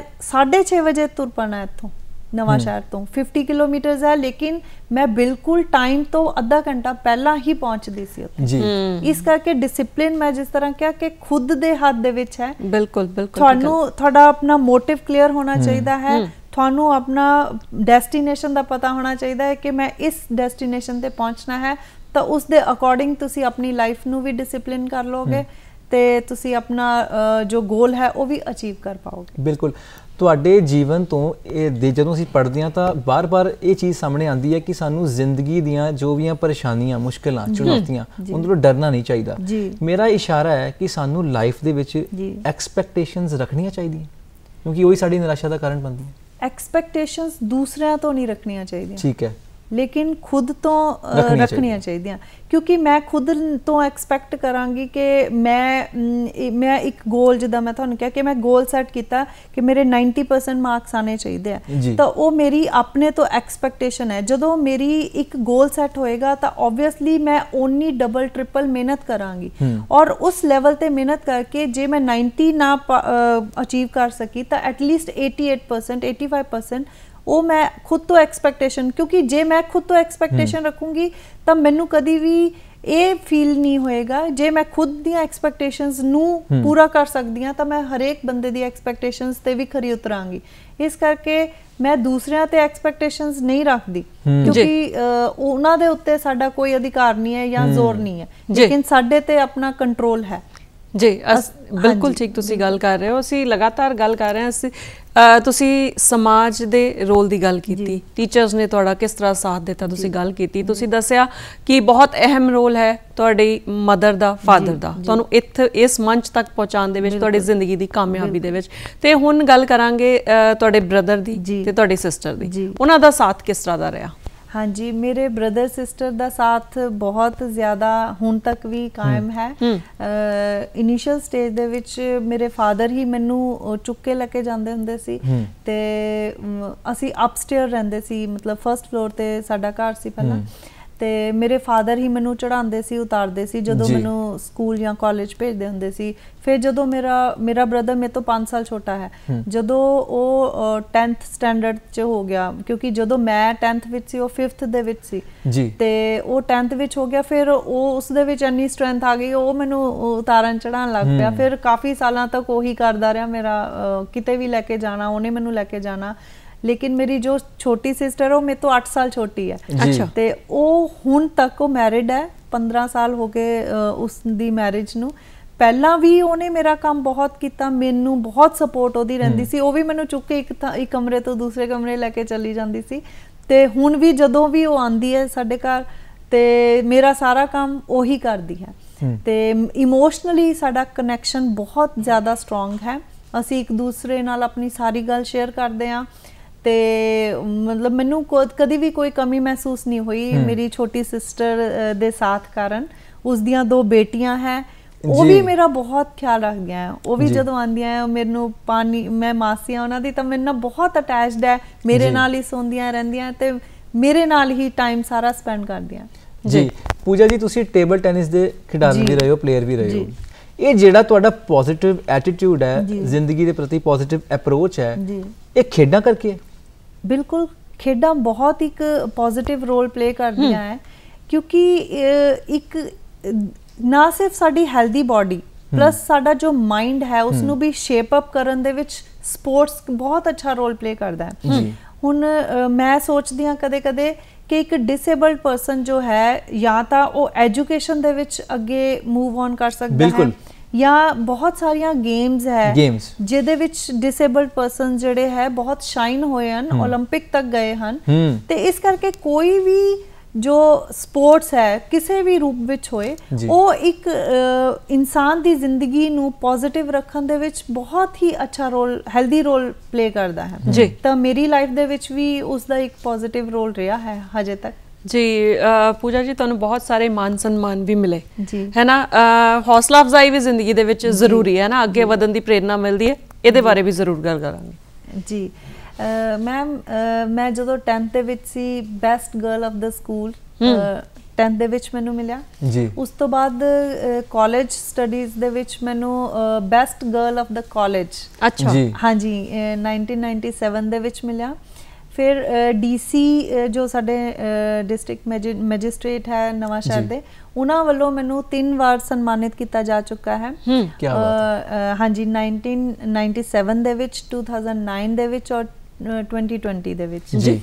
6:30 ਵਜੇ ਤੁਰ ਪਣਾ ਇੱਥੋਂ ਨਵਾਂ ਸ਼ਹਿਰ ਤੋਂ 50 ਕਿਲੋਮੀਟਰ ਹੈ ਲੇਕਿਨ ਮੈਂ ਬਿਲਕੁਲ ਟਾਈਮ ਤੋਂ ਅੱਧਾ ਘੰਟਾ ਪਹਿਲਾਂ ਹੀ ਪਹੁੰਚਦੀ ਸੀ ਉੱਥੇ ਜੀ ਇਸ ਕਰਕੇ ਡਿਸਪਲਿਨ ਮੈਂ ਜਿਸ ਤਰ੍ਹਾਂ ਕਿਹਾ ਕਿ ਖੁਦ ਦੇ ਹੱਥ ਦੇ ਵਿੱਚ ਹੈ ਬਿਲਕੁਲ ਬਿਲਕੁਲ ਤੁਹਾਨੂੰ ਤੁਹਾਡਾ ਆਪਣਾ ਮੋਟਿਵ ਕਲੀਅਰ ਹੋਣਾ ਚਾਹੀਦਾ ਹੈ ਤੁਹਾਨੂੰ ਆਪਣਾ ਡੈਸਟੀਨੇਸ਼ਨ ਦਾ ਪਤਾ ਹੋਣਾ ਚਾਹੀਦਾ ਹੈ ਕਿ ਮੈਂ ਇਸ ਡੈਸਟੀਨੇਸ਼ਨ ਤੇ ਪਹੁੰਚਣਾ ਹੈ ਤਾਂ ਉਸ ਦੇ ਅਕੋਰਡਿੰਗ ਤੁਸੀਂ ਆਪਣੀ ਲਾਈਫ ਨੂੰ ਵੀ ਡਿਸਪਲਿਨ ਕਰ ਲੋਗੇ ਤੇ ਤੁਸੀਂ ਆਪਣਾ ਜੋ ਗੋਲ ਹੈ ਉਹ ਵੀ ਅਚੀਵ ਕਰ ਪਾਓਗੇ
ਬਿਲਕੁਲ ਤੁਹਾਡੇ ਜੀਵਨ ਤੋਂ ਇਹ ਜਦੋਂ ਅਸੀਂ ਪੜ੍ਹਦੇ ਆ ਤਾਂ ਬਾਰ-ਬਾਰ ਇਹ ਚੀਜ਼ ਸਾਹਮਣੇ ਆਉਂਦੀ ਹੈ ਕਿ ਸਾਨੂੰ ਜ਼ਿੰਦਗੀ ਦੀਆਂ ਜੋ ਵੀ ਪਰੇਸ਼ਾਨੀਆਂ ਮੁਸ਼ਕਲਾਂ ਚੁਣੌਤੀਆਂ ਉਹਨਾਂ ਤੋਂ ਡਰਨਾ ਨਹੀਂ ਚਾਹੀਦਾ ਮੇਰਾ ਇਸ਼ਾਰਾ ਹੈ ਕਿ ਸਾਨੂੰ ਲਾਈਫ ਦੇ ਵਿੱਚ ਐਕਸਪੈਕਟੇਸ਼ਨਸ ਰੱਖਣੀਆਂ ਚਾਹੀਦੀਆਂ ਕਿਉਂਕਿ ਉਹੀ ਸਾਡੀ ਨਿਰਾਸ਼ਾ ਦਾ ਕਾਰਨ ਬਣਦੀ ਹੈ
ਐਕਸਪੈਕਟੇਸ਼ਨਸ ਦੂਸਰਿਆਂ ਤੋਂ ਨਹੀਂ ਰੱਖਣੀਆਂ ਚਾਹੀਦੀਆਂ ਠੀਕ ਹੈ ਲੇਕਿਨ ਖੁਦ ਤੋਂ ਰੱਖਣੀਆਂ ਚਾਹੀਦੀਆਂ ਕਿਉਂਕਿ ਮੈਂ ਖੁਦ ਤੋਂ ਐਕਸਪੈਕਟ ਕਰਾਂਗੀ ਕਿ ਮੈਂ ਮੈਂ ਇੱਕ ਗੋਲ ਜਿੱਦਾਂ ਮੈਂ ਤੁਹਾਨੂੰ ਕਿਹਾ ਕਿ ਮੈਂ ਗੋਲ ਸੈੱਟ ਕੀਤਾ ਕਿ ਮੇਰੇ 90% ਮਾਰਕਸ ਆਨੇ ਚਾਹੀਦੇ ਆ ਤਾਂ ਉਹ ਮੇਰੀ ਆਪਣੇ ਤੋਂ ਐਕਸਪੈਕਟੇਸ਼ਨ ਹੈ ਜਦੋਂ ਮੇਰੀ ਇੱਕ ਗੋਲ ਸੈੱਟ ਹੋਏਗਾ ਤਾਂ ਆਬਵੀਅਸਲੀ ਮੈਂ ਓਨੀ ਡਬਲ ਟ੍ਰਿਪਲ ਮਿਹਨਤ ਕਰਾਂਗੀ ਔਰ ਉਸ ਲੈਵਲ ਤੇ ਮਿਹਨਤ ਕਰਕੇ ਜੇ ਮੈਂ 90 ਨਾ ਅਚੀਵ ਕਰ ਸਕੀ ਤਾਂ ਐਟਲੀਸਟ 88% 85% ਉਹ ਮੈਂ ਖੁਦ ਤੋਂ ਐਕਸਪੈਕਟੇਸ਼ਨ ਕਿਉਂਕਿ ਜੇ ਮੈਂ ਖੁਦ ਤੋਂ ਐਕਸਪੈਕਟੇਸ਼ਨ ਰੱਖੂੰਗੀ ਤਾਂ ਮੈਨੂੰ ਕਦੀ ਵੀ ਇਹ ਫੀਲ ਨਹੀਂ ਹੋਏਗਾ ਜੇ ਮੈਂ ਖੁਦ ਦੀਆਂ ਐਕਸਪੈਕਟੇਸ਼ਨਸ ਨੂੰ ਪੂਰਾ ਕਰ ਸਕਦੀ ਆ ਤਾਂ ਮੈਂ ਹਰੇਕ ਬੰਦੇ ਦੀ ਐਕਸਪੈਕਟੇਸ਼ਨਸ ਤੇ ਵੀ ਖਰੀ ਉਤਰਾਂਗੀ ਇਸ ਕਰਕੇ ਮੈਂ ਦੂਸਰਿਆਂ ਤੇ ਐਕਸਪੈਕਟੇਸ਼ਨਸ ਨਹੀਂ ਰੱਖਦੀ ਕਿਉਂਕਿ ਉਹਨਾਂ ਦੇ ਉੱਤੇ ਸਾਡਾ ਕੋਈ
ਅਧਿਕਾਰ ਨਹੀਂ ਹੈ ਜਾਂ ਜ਼ੋਰ ਨਹੀਂ ਹੈ ਲੇਕਿਨ ਸਾਡੇ ਤੇ ਆਪਣਾ ਕੰਟਰੋਲ ਹੈ ਜੀ ਬਿਲਕੁਲ ਠੀਕ ਤੁਸੀਂ ਗੱਲ ਕਰ ਰਹੇ ਹੋ ਅਸੀਂ ਲਗਾਤਾਰ ਗੱਲ ਕਰ ਰਹੇ ਹਾਂ ਅਸੀਂ ਤੁਸੀਂ ਸਮਾਜ ਦੇ ਰੋਲ ਦੀ ਗੱਲ ਕੀਤੀ ਟੀਚਰਸ ਨੇ ਤੁਹਾਡਾ ਕਿਸ ਤਰ੍ਹਾਂ ਸਾਥ ਦਿੱਤਾ ਤੁਸੀਂ ਗੱਲ ਕੀਤੀ ਤੁਸੀਂ ਦੱਸਿਆ ਕਿ ਬਹੁਤ ਅਹਿਮ ਰੋਲ ਹੈ ਤੁਹਾਡੀ ਮਦਰ ਦਾ ਫਾਦਰ ਦਾ ਤੁਹਾਨੂੰ ਇੱਥ ਇਸ ਮੰਚ ਤੱਕ ਪਹੁੰਚਾਉਣ ਦੇ ਵਿੱਚ ਤੁਹਾਡੀ ਜ਼ਿੰਦਗੀ ਦੀ ਕਾਮਯਾਬੀ ਦੇ ਵਿੱਚ ਤੇ ਹੁਣ ਗੱਲ ਕਰਾਂਗੇ ਤੁਹਾਡੇ ਬ੍ਰਦਰ ਦੀ ਤੇ ਤੁਹਾਡੀ ਸਿਸਟਰ ਦੀ ਉਹਨਾਂ ਦਾ ਸਾਥ ਕਿਸ ਤਰ੍ਹਾਂ ਦਾ ਰਿਹਾ
ਹਾਂਜੀ ਮੇਰੇ ਬ੍ਰਦਰ ਸਿਸਟਰ ਦਾ ਸਾਥ ਬਹੁਤ ਜ਼ਿਆਦਾ ਹੁਣ ਤੱਕ ਵੀ ਕਾਇਮ ਹੈ ਅ ਇਨੀਸ਼ੀਅਲ ਸਟੇਜ ਦੇ ਵਿੱਚ ਮੇਰੇ ਫਾਦਰ ਹੀ ਮੈਨੂੰ ਚੁੱਕ ਕੇ ਲੈ ਕੇ ਜਾਂਦੇ ਹੁੰਦੇ ਸੀ ਤੇ ਅਸੀਂ ਅਪਸਟੇਅਰ ਰਹਿੰਦੇ ਸੀ ਮਤਲਬ ਫਰਸਟ ਫਲੋਰ ਤੇ ਸਾਡਾ ਘਰ ਸੀ ਪਹਿਲਾਂ ਤੇ ਮੇਰੇ ਫਾਦਰ ਹੀ ਮੈਨੂੰ ਚੜਾਉਂਦੇ ਸੀ ਉਤਾਰਦੇ ਸੀ ਜਦੋਂ ਮੈਨੂੰ ਸਕੂਲ ਜਾਂ ਕਾਲਜ ਭੇਜਦੇ ਹੁੰਦੇ ਸੀ ਫਿਰ ਜਦੋਂ ਮੇਰਾ ਮੇਰਾ ਬ੍ਰਦਰ ਮੇਰੇ ਤੋਂ 5 ਸਾਲ ਛੋਟਾ ਹੈ ਜਦੋਂ ਉਹ 10th ਸਟੈਂਡਰਡ 'ਚ ਹੋ ਗਿਆ ਕਿਉਂਕਿ ਜਦੋਂ ਮੈਂ 10th ਵਿੱਚ ਸੀ ਉਹ 5th ਦੇ ਵਿੱਚ ਸੀ ਤੇ ਉਹ 10th ਵਿੱਚ ਹੋ ਗਿਆ ਫਿਰ ਉਹ ਉਸ ਦੇ ਵਿੱਚ ਇੰਨੀ ਸਟਰੈਂਥ ਆ ਗਈ ਉਹ ਮੈਨੂੰ ਉਤਾਰਨ ਚੜਾਉਣ ਲੱਗ ਪਿਆ ਫਿਰ ਕਾਫੀ ਸਾਲਾਂ ਤੱਕ ਉਹੀ ਕਰਦਾ ਰਿਹਾ ਮੇਰਾ ਕਿਤੇ ਵੀ ਲੈ ਕੇ ਜਾਣਾ ਉਹਨੇ ਮੈਨੂੰ ਲੈ ਕੇ ਜਾਣਾ ਲੇਕਿਨ ਮੇਰੀ ਜੋ ਛੋਟੀ ਸਿਸਟਰ ਉਹ ਮੇਰੇ ਤੋਂ 8 ਸਾਲ ਛੋਟੀ ਹੈ ਅੱਛਾ ਤੇ ਉਹ ਹੁਣ ਤੱਕ ਉਹ ਮੈਰਿਡ ਹੈ 15 ਸਾਲ ਹੋ ਗਏ ਉਸ ਦੀ ਮੈਰਿਜ ਨੂੰ ਪਹਿਲਾਂ ਵੀ ਉਹਨੇ ਮੇਰਾ ਕੰਮ ਬਹੁਤ ਕੀਤਾ ਮੈਨੂੰ ਬਹੁਤ ਸਪੋਰਟ ਉਹਦੀ ਰਹਿੰਦੀ ਸੀ ਉਹ ਵੀ ਮੈਨੂੰ ਚੁੱਕ ਕੇ ਇੱਕ ਇੱਕ ਕਮਰੇ ਤੋਂ ਦੂਸਰੇ ਕਮਰੇ ਲੈ ਕੇ ਚਲੀ ਜਾਂਦੀ ਸੀ ਤੇ ਹੁਣ ਵੀ ਜਦੋਂ ਵੀ ਉਹ ਆਂਦੀ ਹੈ ਸਾਡੇ ਘਰ ਤੇ ਮੇਰਾ ਸਾਰਾ ਕੰਮ ਉਹੀ ਕਰਦੀ ਹੈ ਤੇ ਇਮੋਸ਼ਨਲੀ ਸਾਡਾ ਕਨੈਕਸ਼ਨ ਬਹੁਤ ਜ਼ਿਆਦਾ ਸਟਰੋਂਗ ਹੈ ਅਸੀਂ ਇੱਕ ਦੂਸਰੇ ਨਾਲ ਆਪਣੀ ਸਾਰੀ ਗੱਲ ਸ਼ੇਅਰ ਕਰਦੇ ਆਂ ਤੇ ਮਤਲਬ ਮੈਨੂੰ ਕਦੀ ਵੀ ਕੋਈ ਕਮੀ ਮਹਿਸੂਸ ਨਹੀਂ ਹੋਈ ਮੇਰੀ ਛੋਟੀ ਸਿਸਟਰ ਦੇ ਸਾਥ ਕਾਰਨ ਉਸ ਦੀਆਂ ਦੋ ਬੇਟੀਆਂ ਹੈ ਉਹ ਵੀ ਮੇਰਾ ਬਹੁਤ ਖਿਆਲ ਰੱਖਦੀਆਂ ਹੈ ਉਹ ਵੀ ਜਦੋਂ ਆਂਦੀਆਂ ਹੈ ਮੈਨੂੰ ਪਾਣੀ ਮੈਂ ਮਾਸੀਆਂ ਉਹਨਾਂ ਦੀ ਤਾਂ ਮੈਨੂੰ ਨਾ ਬਹੁਤ ਅਟੈਚਡ ਹੈ ਮੇਰੇ ਨਾਲ ਹੀ ਸੌਂਦੀਆਂ ਰਹਿੰਦੀਆਂ ਤੇ ਮੇਰੇ ਨਾਲ ਹੀ ਟਾਈਮ ਸਾਰਾ ਸਪੈਂਡ ਕਰਦੀਆਂ
ਜੀ ਪੂਜਾ ਜੀ ਤੁਸੀਂ ਟੇਬਲ ਟੈਨਿਸ ਦੇ ਖਿਡਾਰੀ ਵੀ ਰਹੇ ਹੋ ਪਲੇਅਰ ਵੀ ਰਹੇ ਹੋ ਇਹ ਜਿਹੜਾ ਤੁਹਾਡਾ ਪੋਜ਼ਿਟਿਵ ਐਟੀਟਿਊਡ ਹੈ ਜ਼ਿੰਦਗੀ ਦੇ ਪ੍ਰਤੀ ਪੋਜ਼ਿਟਿਵ ਅਪਰੋਚ ਹੈ ਇਹ ਖੇਡਾਂ ਕਰਕੇ
ਬਿਲਕੁਲ ਖੇਡਾਂ ਬਹੁਤ ਇੱਕ ਪੋਜ਼ਿਟਿਵ ਰੋਲ ਪਲੇ ਕਰਦੀਆਂ ਹੈ ਕਿਉਂਕਿ ਇੱਕ ਨਾ ਸਿਰਫ ਸਾਡੀ ਹੈਲਦੀ ਬਾਡੀ ਪਲੱਸ ਸਾਡਾ ਜੋ ਮਾਈਂਡ ਹੈ ਉਸ ਨੂੰ ਵੀ ਸ਼ੇਪ ਅਪ ਕਰਨ ਦੇ ਵਿੱਚ ਸਪੋਰਟਸ ਬਹੁਤ ਅੱਛਾ ਰੋਲ ਪਲੇ ਕਰਦਾ ਹੈ ਹੁਣ ਮੈਂ ਸੋਚਦੀ ਹਾਂ ਕਦੇ-ਕਦੇ ਕਿ ਇੱਕ ਡਿਸੇਬਲਡ ਪਰਸਨ ਜੋ ਹੈ ਜਾਂ ਤਾਂ ਉਹ ਐਜੂਕੇਸ਼ਨ ਦੇ ਵਿੱਚ ਅੱਗੇ ਮੂਵ ਔਨ ਕਰ ਸਕਦਾ ਹੈ ਬਿਲਕੁਲ ਜਾਂ ਬਹੁਤ ਸਾਰੀਆਂ ਗੇਮਸ ਹੈ ਜਿਹਦੇ ਵਿੱਚ ਡਿਸੇਬਲਡ ਪਰਸਨ ਜਿਹੜੇ ਹੈ ਬਹੁਤ ਸ਼ਾਈਨ ਹੋਏ ਹਨ 올림픽 ਤੱਕ ਗਏ ਹਨ ਤੇ ਇਸ ਕਰਕੇ ਕੋਈ ਵੀ ਜੋ ਸਪੋਰਟਸ ਹੈ ਕਿਸੇ ਵੀ ਰੂਪ ਵਿੱਚ ਹੋਏ ਉਹ ਇੱਕ ਇਨਸਾਨ ਦੀ ਜ਼ਿੰਦਗੀ ਨੂੰ ਪੋਜ਼ਿਟਿਵ ਰੱਖਣ ਦੇ ਵਿੱਚ ਬਹੁਤ ਹੀ ਅੱਛਾ ਰੋਲ ਹੈਲਦੀ ਰੋਲ ਪਲੇ ਕਰਦਾ ਹੈ ਤਾਂ ਮੇਰੀ ਲਾਈਫ
ਦੇ ਵਿੱਚ ਵੀ ਉਸ ਦਾ ਇੱਕ ਪੋਜ਼ਿਟਿਵ ਰੋਲ ਰਿਹਾ ਹੈ ਹਜੇ ਤੱਕ ਜੀ ਪੂਜਾ ਜੀ ਤੁਹਾਨੂੰ ਬਹੁਤ ਸਾਰੇ ਮਾਨ ਸਨਮਾਨ ਵੀ ਮਿਲੇ ਹੈ ਨਾ ਹੌਸਲਾ ਅਫਜ਼ਾਈ ਵੀ ਜ਼ਿੰਦਗੀ ਦੇ ਵਿੱਚ ਜ਼ਰੂਰੀ ਹੈ ਨਾ ਅੱਗੇ ਵਧਣ ਦੀ ਪ੍ਰੇਰਣਾ ਮਿਲਦੀ ਹੈ ਇਹਦੇ ਬਾਰੇ ਵੀ ਜ਼ਰੂਰ ਗੱਲ ਕਰਾਂਗੇ ਜੀ ਮੈਮ
ਮੈਂ ਜਦੋਂ 10th ਦੇ ਵਿੱਚ ਸੀ best girl of the school 10th ਦੇ ਵਿੱਚ ਮੈਨੂੰ ਮਿਲਿਆ ਜੀ ਉਸ ਤੋਂ ਬਾਅਦ ਕਾਲਜ ਸਟੱਡੀਜ਼ ਦੇ ਵਿੱਚ ਮੈਨੂੰ best girl of the college ਅੱਛਾ ਹਾਂਜੀ 1997 ਦੇ ਵਿੱਚ ਮਿਲਿਆ ਫਿਰ ਡੀਸੀ ਜੋ ਸਾਡੇ ਡਿਸਟ੍ਰਿਕਟ ਮੈਜਿਸਟ੍ਰੇਟ ਹੈ ਨਵਾਂ ਸ਼ਹਿਰ ਦੇ ਉਹਨਾਂ ਵੱਲੋਂ ਮੈਨੂੰ ਤਿੰਨ ਵਾਰ ਸਨਮਾਨਿਤ ਕੀਤਾ ਜਾ ਚੁੱਕਾ ਹੈ ਕੀ ਬਾਤ ਹੈ ਹਾਂਜੀ 1997 ਦੇ ਵਿੱਚ 2009 ਦੇ ਵਿੱਚ ਔਰ 2020 ਦੇ ਵਿੱਚ ਜੀ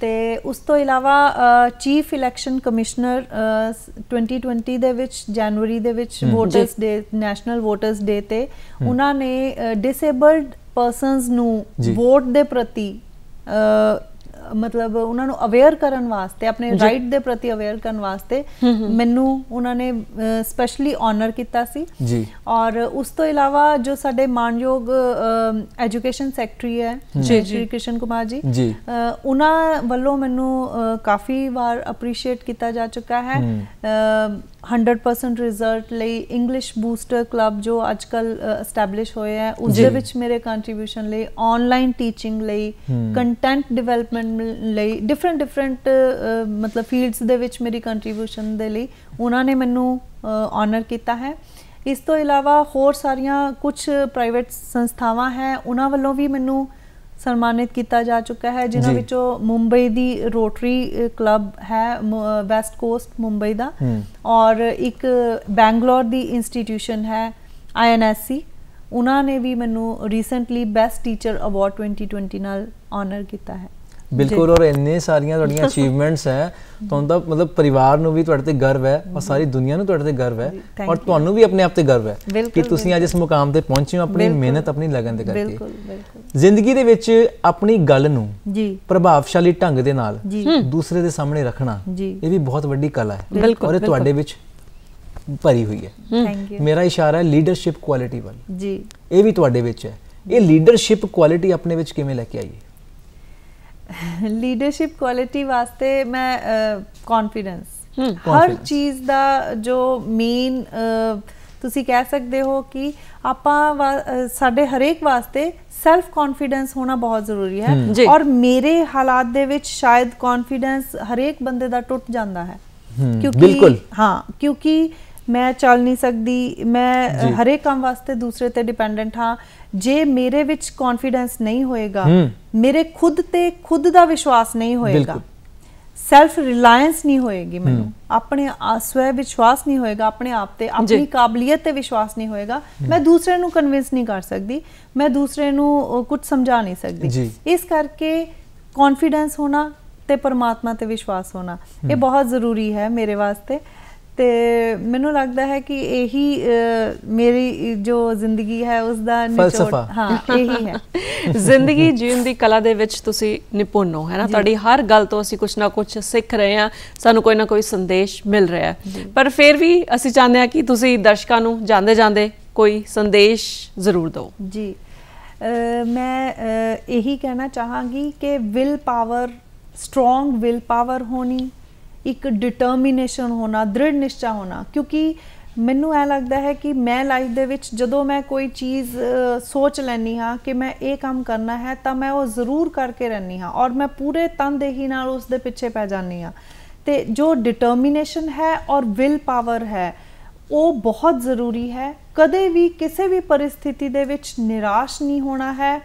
ਤੇ ਉਸ ਤੋਂ ਇਲਾਵਾ ਚੀਫ ਇਲੈਕਸ਼ਨ ਕਮਿਸ਼ਨਰ 2020 ਦੇ ਵਿੱਚ ਜਨਵਰੀ ਦੇ ਵਿੱਚ voters day national voters day ਤੇ ਉਹਨਾਂ ਨੇ ਡਿਸੇਬਲਡ ਪਰਸਨਸ ਨੂੰ ਵੋਟ ਦੇ ਪ੍ਰਤੀ 呃。ਮਤਲਬ ਉਹਨਾਂ ਨੂੰ ਅਵੇਅਰ ਕਰਨ ਵਾਸਤੇ ਆਪਣੇ ਰਾਈਟ ਦੇ ਪ੍ਰਤੀ ਅਵੇਅਰ ਕਰਨ ਵਾਸਤੇ ਮੈਨੂੰ ਉਹਨਾਂ ਨੇ ਸਪੈਸ਼ਲੀ ਆਨਰ ਕੀਤਾ ਸੀ ਜੀ ਔਰ ਉਸ ਤੋਂ ਇਲਾਵਾ ਜੋ ਸਾਡੇ ਮਾਨਯੋਗ ਐਜੂਕੇਸ਼ਨ ਸੈਕਟਰੀ ਹੈ ਜੀ ਕ੍ਰਿਸ਼ਨ ਕੁਮਾਰ ਜੀ ਉਹਨਾਂ ਵੱਲੋਂ ਮੈਨੂੰ ਕਾਫੀ ਵਾਰ ਅਪਰੀਸ਼ੀਏਟ ਕੀਤਾ ਜਾ ਚੁੱਕਾ ਹੈ 100% ਰਿਜ਼ਲਟ ਲਈ ਇੰਗਲਿਸ਼ ਬੂਸਟਰ ਕਲੱਬ ਜੋ ਅੱਜਕੱਲ ਐਸਟੈਬਲਿਸ਼ ਹੋਇਆ ਹੈ ਉਸ ਦੇ ਵਿੱਚ ਮੇਰੇ ਕੰਟਰੀਬਿਊਸ਼ਨ ਲਈ ਆਨਲਾਈਨ ਟੀਚਿੰਗ ਲਈ ਕੰਟੈਂਟ ਡਿਵੈਲਪਮੈਂਟ ਲਈ ਡਿਫਰੈਂਟ ਡਿਫਰੈਂਟ ਮਤਲਬ ਫੀਲਡਸ ਦੇ ਵਿੱਚ ਮੇਰੀ ਕੰਟਰੀਬਿਊਸ਼ਨ ਦੇ ਲਈ ਉਹਨਾਂ ਨੇ ਮੈਨੂੰ ਆਨਰ ਕੀਤਾ ਹੈ ਇਸ ਤੋਂ ਇਲਾਵਾ ਹੋਰ ਸਾਰੀਆਂ ਕੁਝ ਪ੍ਰਾਈਵੇਟ ਸੰਸਥਾਵਾਂ ਹੈ ਉਹਨਾਂ ਵੱਲੋਂ ਵੀ ਮੈਨੂੰ ਸਨਮਾਨਿਤ ਕੀਤਾ ਜਾ ਚੁੱਕਾ ਹੈ ਜਿਨ੍ਹਾਂ ਵਿੱਚੋਂ ਮੁੰਬਈ ਦੀ ਰੋਟਰੀ ਕਲੱਬ ਹੈ ਵੈਸਟ ਕੋਸਟ ਮੁੰਬਈ ਦਾ ਔਰ ਇੱਕ ਬੈਂਗਲੌਰ ਦੀ ਇੰਸਟੀਟਿਊਸ਼ਨ ਹੈ ਆਈਐਨਐਸਸੀ ਉਹਨਾਂ ਨੇ ਵੀ ਮੈਨੂੰ ਰੀਸੈਂਟਲੀ ਬੈਸਟ ਟੀਚਰ ਅਵਾਰਡ 2020 ਨਾਲ ਆਨਰ ਕੀਤਾ ਹੈ ਬਿਲਕੁਲ
ਔਰ ਇੰਨੇ ਸਾਰੀਆਂ ਤੁਹਾਡੀਆਂ ਅਚੀਵਮੈਂਟਸ ਹੈ ਤੁਹਾਨੂੰ ਤਾਂ ਮਤਲਬ ਪਰਿਵਾਰ ਨੂੰ ਵੀ ਤੁਹਾਡੇ ਤੇ ਗਰਵ ਹੈ ਔਰ ਸਾਰੀ ਦੁਨੀਆ ਨੂੰ ਤੁਹਾਡੇ ਤੇ ਗਰਵ ਹੈ ਔਰ ਤੁਹਾਨੂੰ ਵੀ ਆਪਣੇ ਆਪ ਤੇ ਗਰਵ ਹੈ ਕਿ ਤੁਸੀਂ ਅੱਜ ਇਸ ਮੁਕਾਮ ਤੇ ਪਹੁੰਚੇ ਹੋ ਆਪਣੀ ਮਿਹਨਤ ਆਪਣੀ ਲਗਨ ਦੇ ਕਰਕੇ ਬਿਲਕੁਲ ਬਿਲਕੁਲ ਜ਼ਿੰਦਗੀ ਦੇ ਵਿੱਚ ਆਪਣੀ ਗੱਲ ਨੂੰ ਜੀ ਪ੍ਰਭਾਵਸ਼ਾਲੀ ਢੰਗ ਦੇ ਨਾਲ ਦੂਸਰੇ ਦੇ ਸਾਹਮਣੇ ਰੱਖਣਾ ਇਹ ਵੀ ਬਹੁਤ ਵੱਡੀ ਕਲਾ ਹੈ ਔਰ ਇਹ ਤੁਹਾਡੇ ਵਿੱਚ ਭਰੀ ਹੋਈ ਹੈ ਯੂ ਮੇਰਾ ਇਸ਼ਾਰਾ ਹੈ ਲੀਡਰਸ਼ਿਪ ਕੁਆਲਿਟੀ ਵੱਲ ਜੀ ਇਹ ਵੀ ਤੁਹਾਡੇ ਵਿੱਚ ਹੈ ਇਹ ਲੀਡਰਸ਼ਿਪ ਕੁਆਲਿਟੀ ਆਪਣੇ ਵਿੱਚ ਕਿਵੇਂ ਲੈ ਕੇ ਹੈ
ਲੀਡਰਸ਼ਿਪ ਕੁਆਲਿਟੀ ਵਾਸਤੇ ਮੈਂ ਕੌਨਫੀਡੈਂਸ ਹਰ ਚੀਜ਼ ਦਾ ਜੋ ਮੇਨ ਤੁਸੀਂ ਕਹਿ ਸਕਦੇ ਹੋ ਕਿ ਆਪਾਂ ਸਾਡੇ ਹਰੇਕ ਵਾਸਤੇ ਸੈਲਫ ਕੌਨਫੀਡੈਂਸ ਹੋਣਾ ਬਹੁਤ ਜ਼ਰੂਰੀ ਹੈ ਔਰ ਮੇਰੇ ਹਾਲਾਤ ਦੇ ਵਿੱਚ ਸ਼ਾਇਦ ਕੌਨਫੀਡੈਂਸ ਹਰੇਕ ਬੰਦੇ ਦਾ ਟੁੱਟ ਜਾਂਦਾ ਹੈ ਕਿਉਂਕਿ ਹਾਂ ਕਿਉਂਕਿ ਮੈਂ ਚੱਲ ਨਹੀਂ ਸਕਦੀ ਮੈਂ ਹਰੇ ਕੰਮ ਵਾਸਤੇ ਦੂਸਰੇ ਤੇ ਡਿਪੈਂਡੈਂਟ ਹਾਂ ਜੇ ਮੇਰੇ ਵਿੱਚ ਕੌਨਫੀਡੈਂਸ ਨਹੀਂ ਹੋਏਗਾ ਮੇਰੇ ਖੁਦ ਤੇ ਖੁਦ ਦਾ ਵਿਸ਼ਵਾਸ ਨਹੀਂ ਹੋਏਗਾ ਸੈਲਫ ਰਿਲਾਇੰਸ ਨਹੀਂ ਹੋਏਗੀ ਮੈਨੂੰ ਆਪਣੇ ਆਸਵੈ ਵਿਸ਼ਵਾਸ ਨਹੀਂ ਹੋਏਗਾ ਆਪਣੇ ਆਪ ਤੇ ਆਪਣੀ ਕਾਬਲੀਅਤ ਤੇ ਵਿਸ਼ਵਾਸ ਨਹੀਂ ਹੋਏਗਾ ਮੈਂ ਦੂਸਰੇ ਨੂੰ ਕਨਵਿੰਸ ਨਹੀਂ ਕਰ ਸਕਦੀ ਮੈਂ ਦੂਸਰੇ ਨੂੰ ਕੁਝ ਸਮਝਾ ਨਹੀਂ ਸਕਦੀ ਇਸ ਕਰਕੇ ਕੌਨਫੀਡੈਂਸ ਹੋਣਾ ਤੇ ਪਰਮਾਤਮਾ ਤੇ ਵਿਸ਼ਵਾਸ ਹੋਣਾ ਇਹ ਬਹੁਤ ਜ਼ਰੂਰੀ ਹੈ ਮੇਰੇ ਵਾਸਤੇ ਤੇ ਮੈਨੂੰ ਲੱਗਦਾ ਹੈ ਕਿ ਇਹੀ ਮੇਰੀ ਜੋ ਜ਼ਿੰਦਗੀ
ਹੈ ਉਸ ਦਾ ਨਿਚੋੜ ਹਾਂ ਇਹੀ ਹੈ ਜ਼ਿੰਦਗੀ ਜੀਣ ਦੀ ਕਲਾ ਦੇ ਵਿੱਚ ਤੁਸੀਂ ਨਿਪੁੰਨ ਹੋ ਹੈ ਨਾ ਤੁਹਾਡੀ ਹਰ ਗੱਲ ਤੋਂ ਅਸੀਂ ਕੁਝ ਨਾ ਕੁਝ ਸਿੱਖ ਰਹੇ ਹਾਂ ਸਾਨੂੰ ਕੋਈ ਨਾ ਕੋਈ ਸੰਦੇਸ਼ ਮਿਲ ਰਿਹਾ ਹੈ ਪਰ ਫਿਰ ਵੀ ਅਸੀਂ ਚਾਹੁੰਦੇ ਹਾਂ ਕਿ ਤੁਸੀਂ ਦਰਸ਼ਕਾਂ ਨੂੰ ਜਾਂਦੇ ਜਾਂਦੇ ਕੋਈ ਸੰਦੇਸ਼ ਜ਼ਰੂਰ ਦਿਓ ਜੀ ਮੈਂ ਇਹੀ ਕਹਿਣਾ ਚਾਹਾਂਗੀ ਕਿ
will power strong will power ਹੋਣੀ ਇੱਕ ਡਿਟਰਮੀਨੇਸ਼ਨ ਹੋਣਾ ਦ੍ਰਿੜ ਨਿਸ਼ਚਾ ਹੋਣਾ ਕਿਉਂਕਿ ਮੈਨੂੰ ਐ ਲੱਗਦਾ ਹੈ ਕਿ ਮੈਂ ਲਾਈਫ ਦੇ ਵਿੱਚ ਜਦੋਂ ਮੈਂ ਕੋਈ ਚੀਜ਼ ਸੋਚ ਲੈਣੀ ਹਾਂ ਕਿ ਮੈਂ ਇਹ ਕੰਮ ਕਰਨਾ ਹੈ ਤਾਂ ਮੈਂ ਉਹ ਜ਼ਰੂਰ ਕਰਕੇ ਰਹਿਣੀ ਹਾਂ ਔਰ ਮੈਂ ਪੂਰੇ ਤਨ ਦੇਹੀ ਨਾਲ ਉਸ ਦੇ ਪਿੱਛੇ ਪੈ ਜਾਣੀ ਹਾਂ ਤੇ ਜੋ ਡਿਟਰਮੀਨੇਸ਼ਨ ਹੈ ਔਰ ਵਿਲ ਪਾਵਰ ਹੈ ਉਹ ਬਹੁਤ ਜ਼ਰੂਰੀ ਹੈ ਕਦੇ ਵੀ ਕਿਸੇ ਵੀ ਪਰਿਸਥਿਤੀ ਦੇ ਵਿੱਚ ਨਿਰਾਸ਼ ਨਹੀਂ ਹੋਣਾ ਹੈ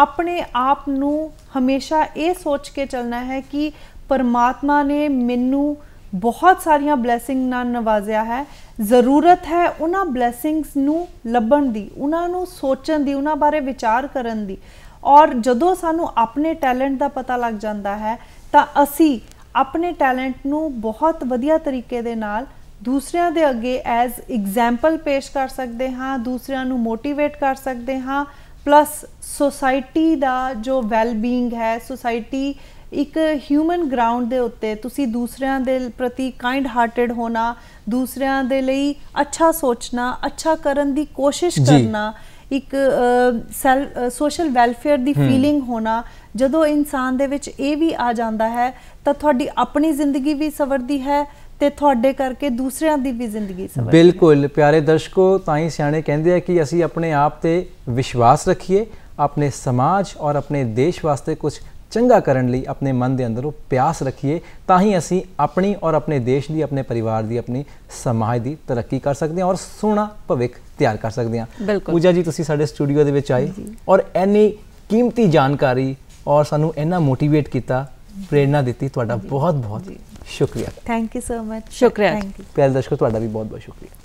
ਆਪਣੇ ਆਪ ਨੂੰ ਹਮੇਸ਼ਾ ਇਹ ਸੋਚ ਕੇ ਚੱਲਣਾ ਹੈ ਕਿ ਪਰਮਾਤਮਾ ਨੇ ਮੈਨੂੰ ਬਹੁਤ ਸਾਰੀਆਂ ਬਲੇਸਿੰਗ ਨਾਲ ਨਵਾਜ਼ਿਆ ਹੈ ਜ਼ਰੂਰਤ ਹੈ ਉਹਨਾਂ ਬਲੇਸਿੰਗਸ ਨੂੰ ਲੱਭਣ ਦੀ ਉਹਨਾਂ ਨੂੰ ਸੋਚਣ ਦੀ ਉਹਨਾਂ ਬਾਰੇ ਵਿਚਾਰ ਕਰਨ ਦੀ ਔਰ ਜਦੋਂ ਸਾਨੂੰ ਆਪਣੇ ਟੈਲੈਂਟ ਦਾ ਪਤਾ ਲੱਗ ਜਾਂਦਾ ਹੈ ਤਾਂ ਅਸੀਂ ਆਪਣੇ ਟੈਲੈਂਟ ਨੂੰ ਬਹੁਤ ਵਧੀਆ ਤਰੀਕੇ ਦੇ ਨਾਲ ਦੂਸਰਿਆਂ ਦੇ ਅੱਗੇ ਐਜ਼ ਐਗਜ਼ਾਮਪਲ ਪੇਸ਼ ਕਰ ਸਕਦੇ ਹਾਂ ਦੂਸਰਿਆਂ ਨੂੰ ਮੋਟੀਵੇਟ ਕਰ ਸਕਦੇ ਹਾਂ ਪਲੱਸ ਸੋਸਾਇਟੀ ਦਾ ਜੋ ਵੈਲ ਬੀਇੰਗ ਹੈ ਸੋਸਾਇਟੀ ਇੱਕ ਹਿਊਮਨ ਗਰਾਊਂਡ ਦੇ ਉੱਤੇ ਤੁਸੀਂ ਦੂਸਰਿਆਂ ਦੇ ਪ੍ਰਤੀ ਕਾਈਂਡ ਹਾਰਟਡ ਹੋਣਾ ਦੂਸਰਿਆਂ ਦੇ ਲਈ ਅੱਛਾ ਸੋਚਣਾ ਅੱਛਾ ਕਰਨ ਦੀ ਕੋਸ਼ਿਸ਼ ਕਰਨਾ ਇੱਕ ਸੋਸ਼ਲ ਵੈਲਫੇਅਰ ਦੀ ਫੀਲਿੰਗ ਹੋਣਾ ਜਦੋਂ ਇਨਸਾਨ ਦੇ ਵਿੱਚ ਇਹ ਵੀ ਆ ਜਾਂਦਾ ਹੈ ਤਾਂ ਤੁਹਾਡੀ ਆਪਣੀ ਜ਼ਿੰਦਗੀ ਵੀ ਸਵਰਦੀ ਹੈ ਤੇ ਤੁਹਾਡੇ ਕਰਕੇ ਦੂਸਰਿਆਂ ਦੀ ਵੀ ਜ਼ਿੰਦਗੀ ਸਵਰਦੀ
ਬਿਲਕੁਲ ਪਿਆਰੇ ਦਰਸ਼ਕੋ ਤਾਂ ਹੀ ਸਿਆਣੇ ਕਹਿੰਦੇ ਆ ਕਿ ਅਸੀਂ ਆਪਣੇ ਆਪ ਤੇ ਵਿਸ਼ਵਾਸ ਰੱਖੀਏ ਆਪਣੇ ਸਮਾਜ ਔਰ ਆਪਣੇ ਦੇਸ਼ ਵਾਸਤੇ ਕੁਝ ਚੰਗਾ ਕਰਨ ਲਈ ਆਪਣੇ ਮਨ ਦੇ ਅੰਦਰ ਉਹ ਪਿਆਸ ਰੱਖੀਏ ਤਾਂ ਹੀ ਅਸੀਂ ਆਪਣੀ ਔਰ ਆਪਣੇ ਦੇਸ਼ ਦੀ ਆਪਣੇ ਪਰਿਵਾਰ ਦੀ ਆਪਣੀ ਸਮਾਜ ਦੀ ਤਰੱਕੀ ਕਰ ਸਕਦੇ ਹਾਂ ਔਰ ਸੋਹਣਾ ਭਵਿੱਖ ਤਿਆਰ ਕਰ ਸਕਦੇ
ਹਾਂ ਪੂਜਾ ਜੀ
ਤੁਸੀਂ ਸਾਡੇ ਸਟੂਡੀਓ ਦੇ ਵਿੱਚ ਆਏ ਔਰ ਐਨੀ ਕੀਮਤੀ ਜਾਣਕਾਰੀ ਔਰ ਸਾਨੂੰ ਇੰਨਾ ਮੋਟੀਵੇਟ ਕੀਤਾ ਪ੍ਰੇਰਣਾ ਦਿੱਤੀ ਤੁਹਾਡਾ ਬਹੁਤ ਬਹੁਤ ਸ਼ੁਕਰੀਆ
ਥੈਂਕ ਯੂ ਸੋ ਮਚ ਸ਼ੁਕਰੀਆ
ਪਿਆਰੇ ਦਰਸ਼ਕੋ ਤੁਹਾਡਾ ਵੀ ਬਹੁਤ ਬਹੁਤ ਸ਼ੁਕਰੀਆ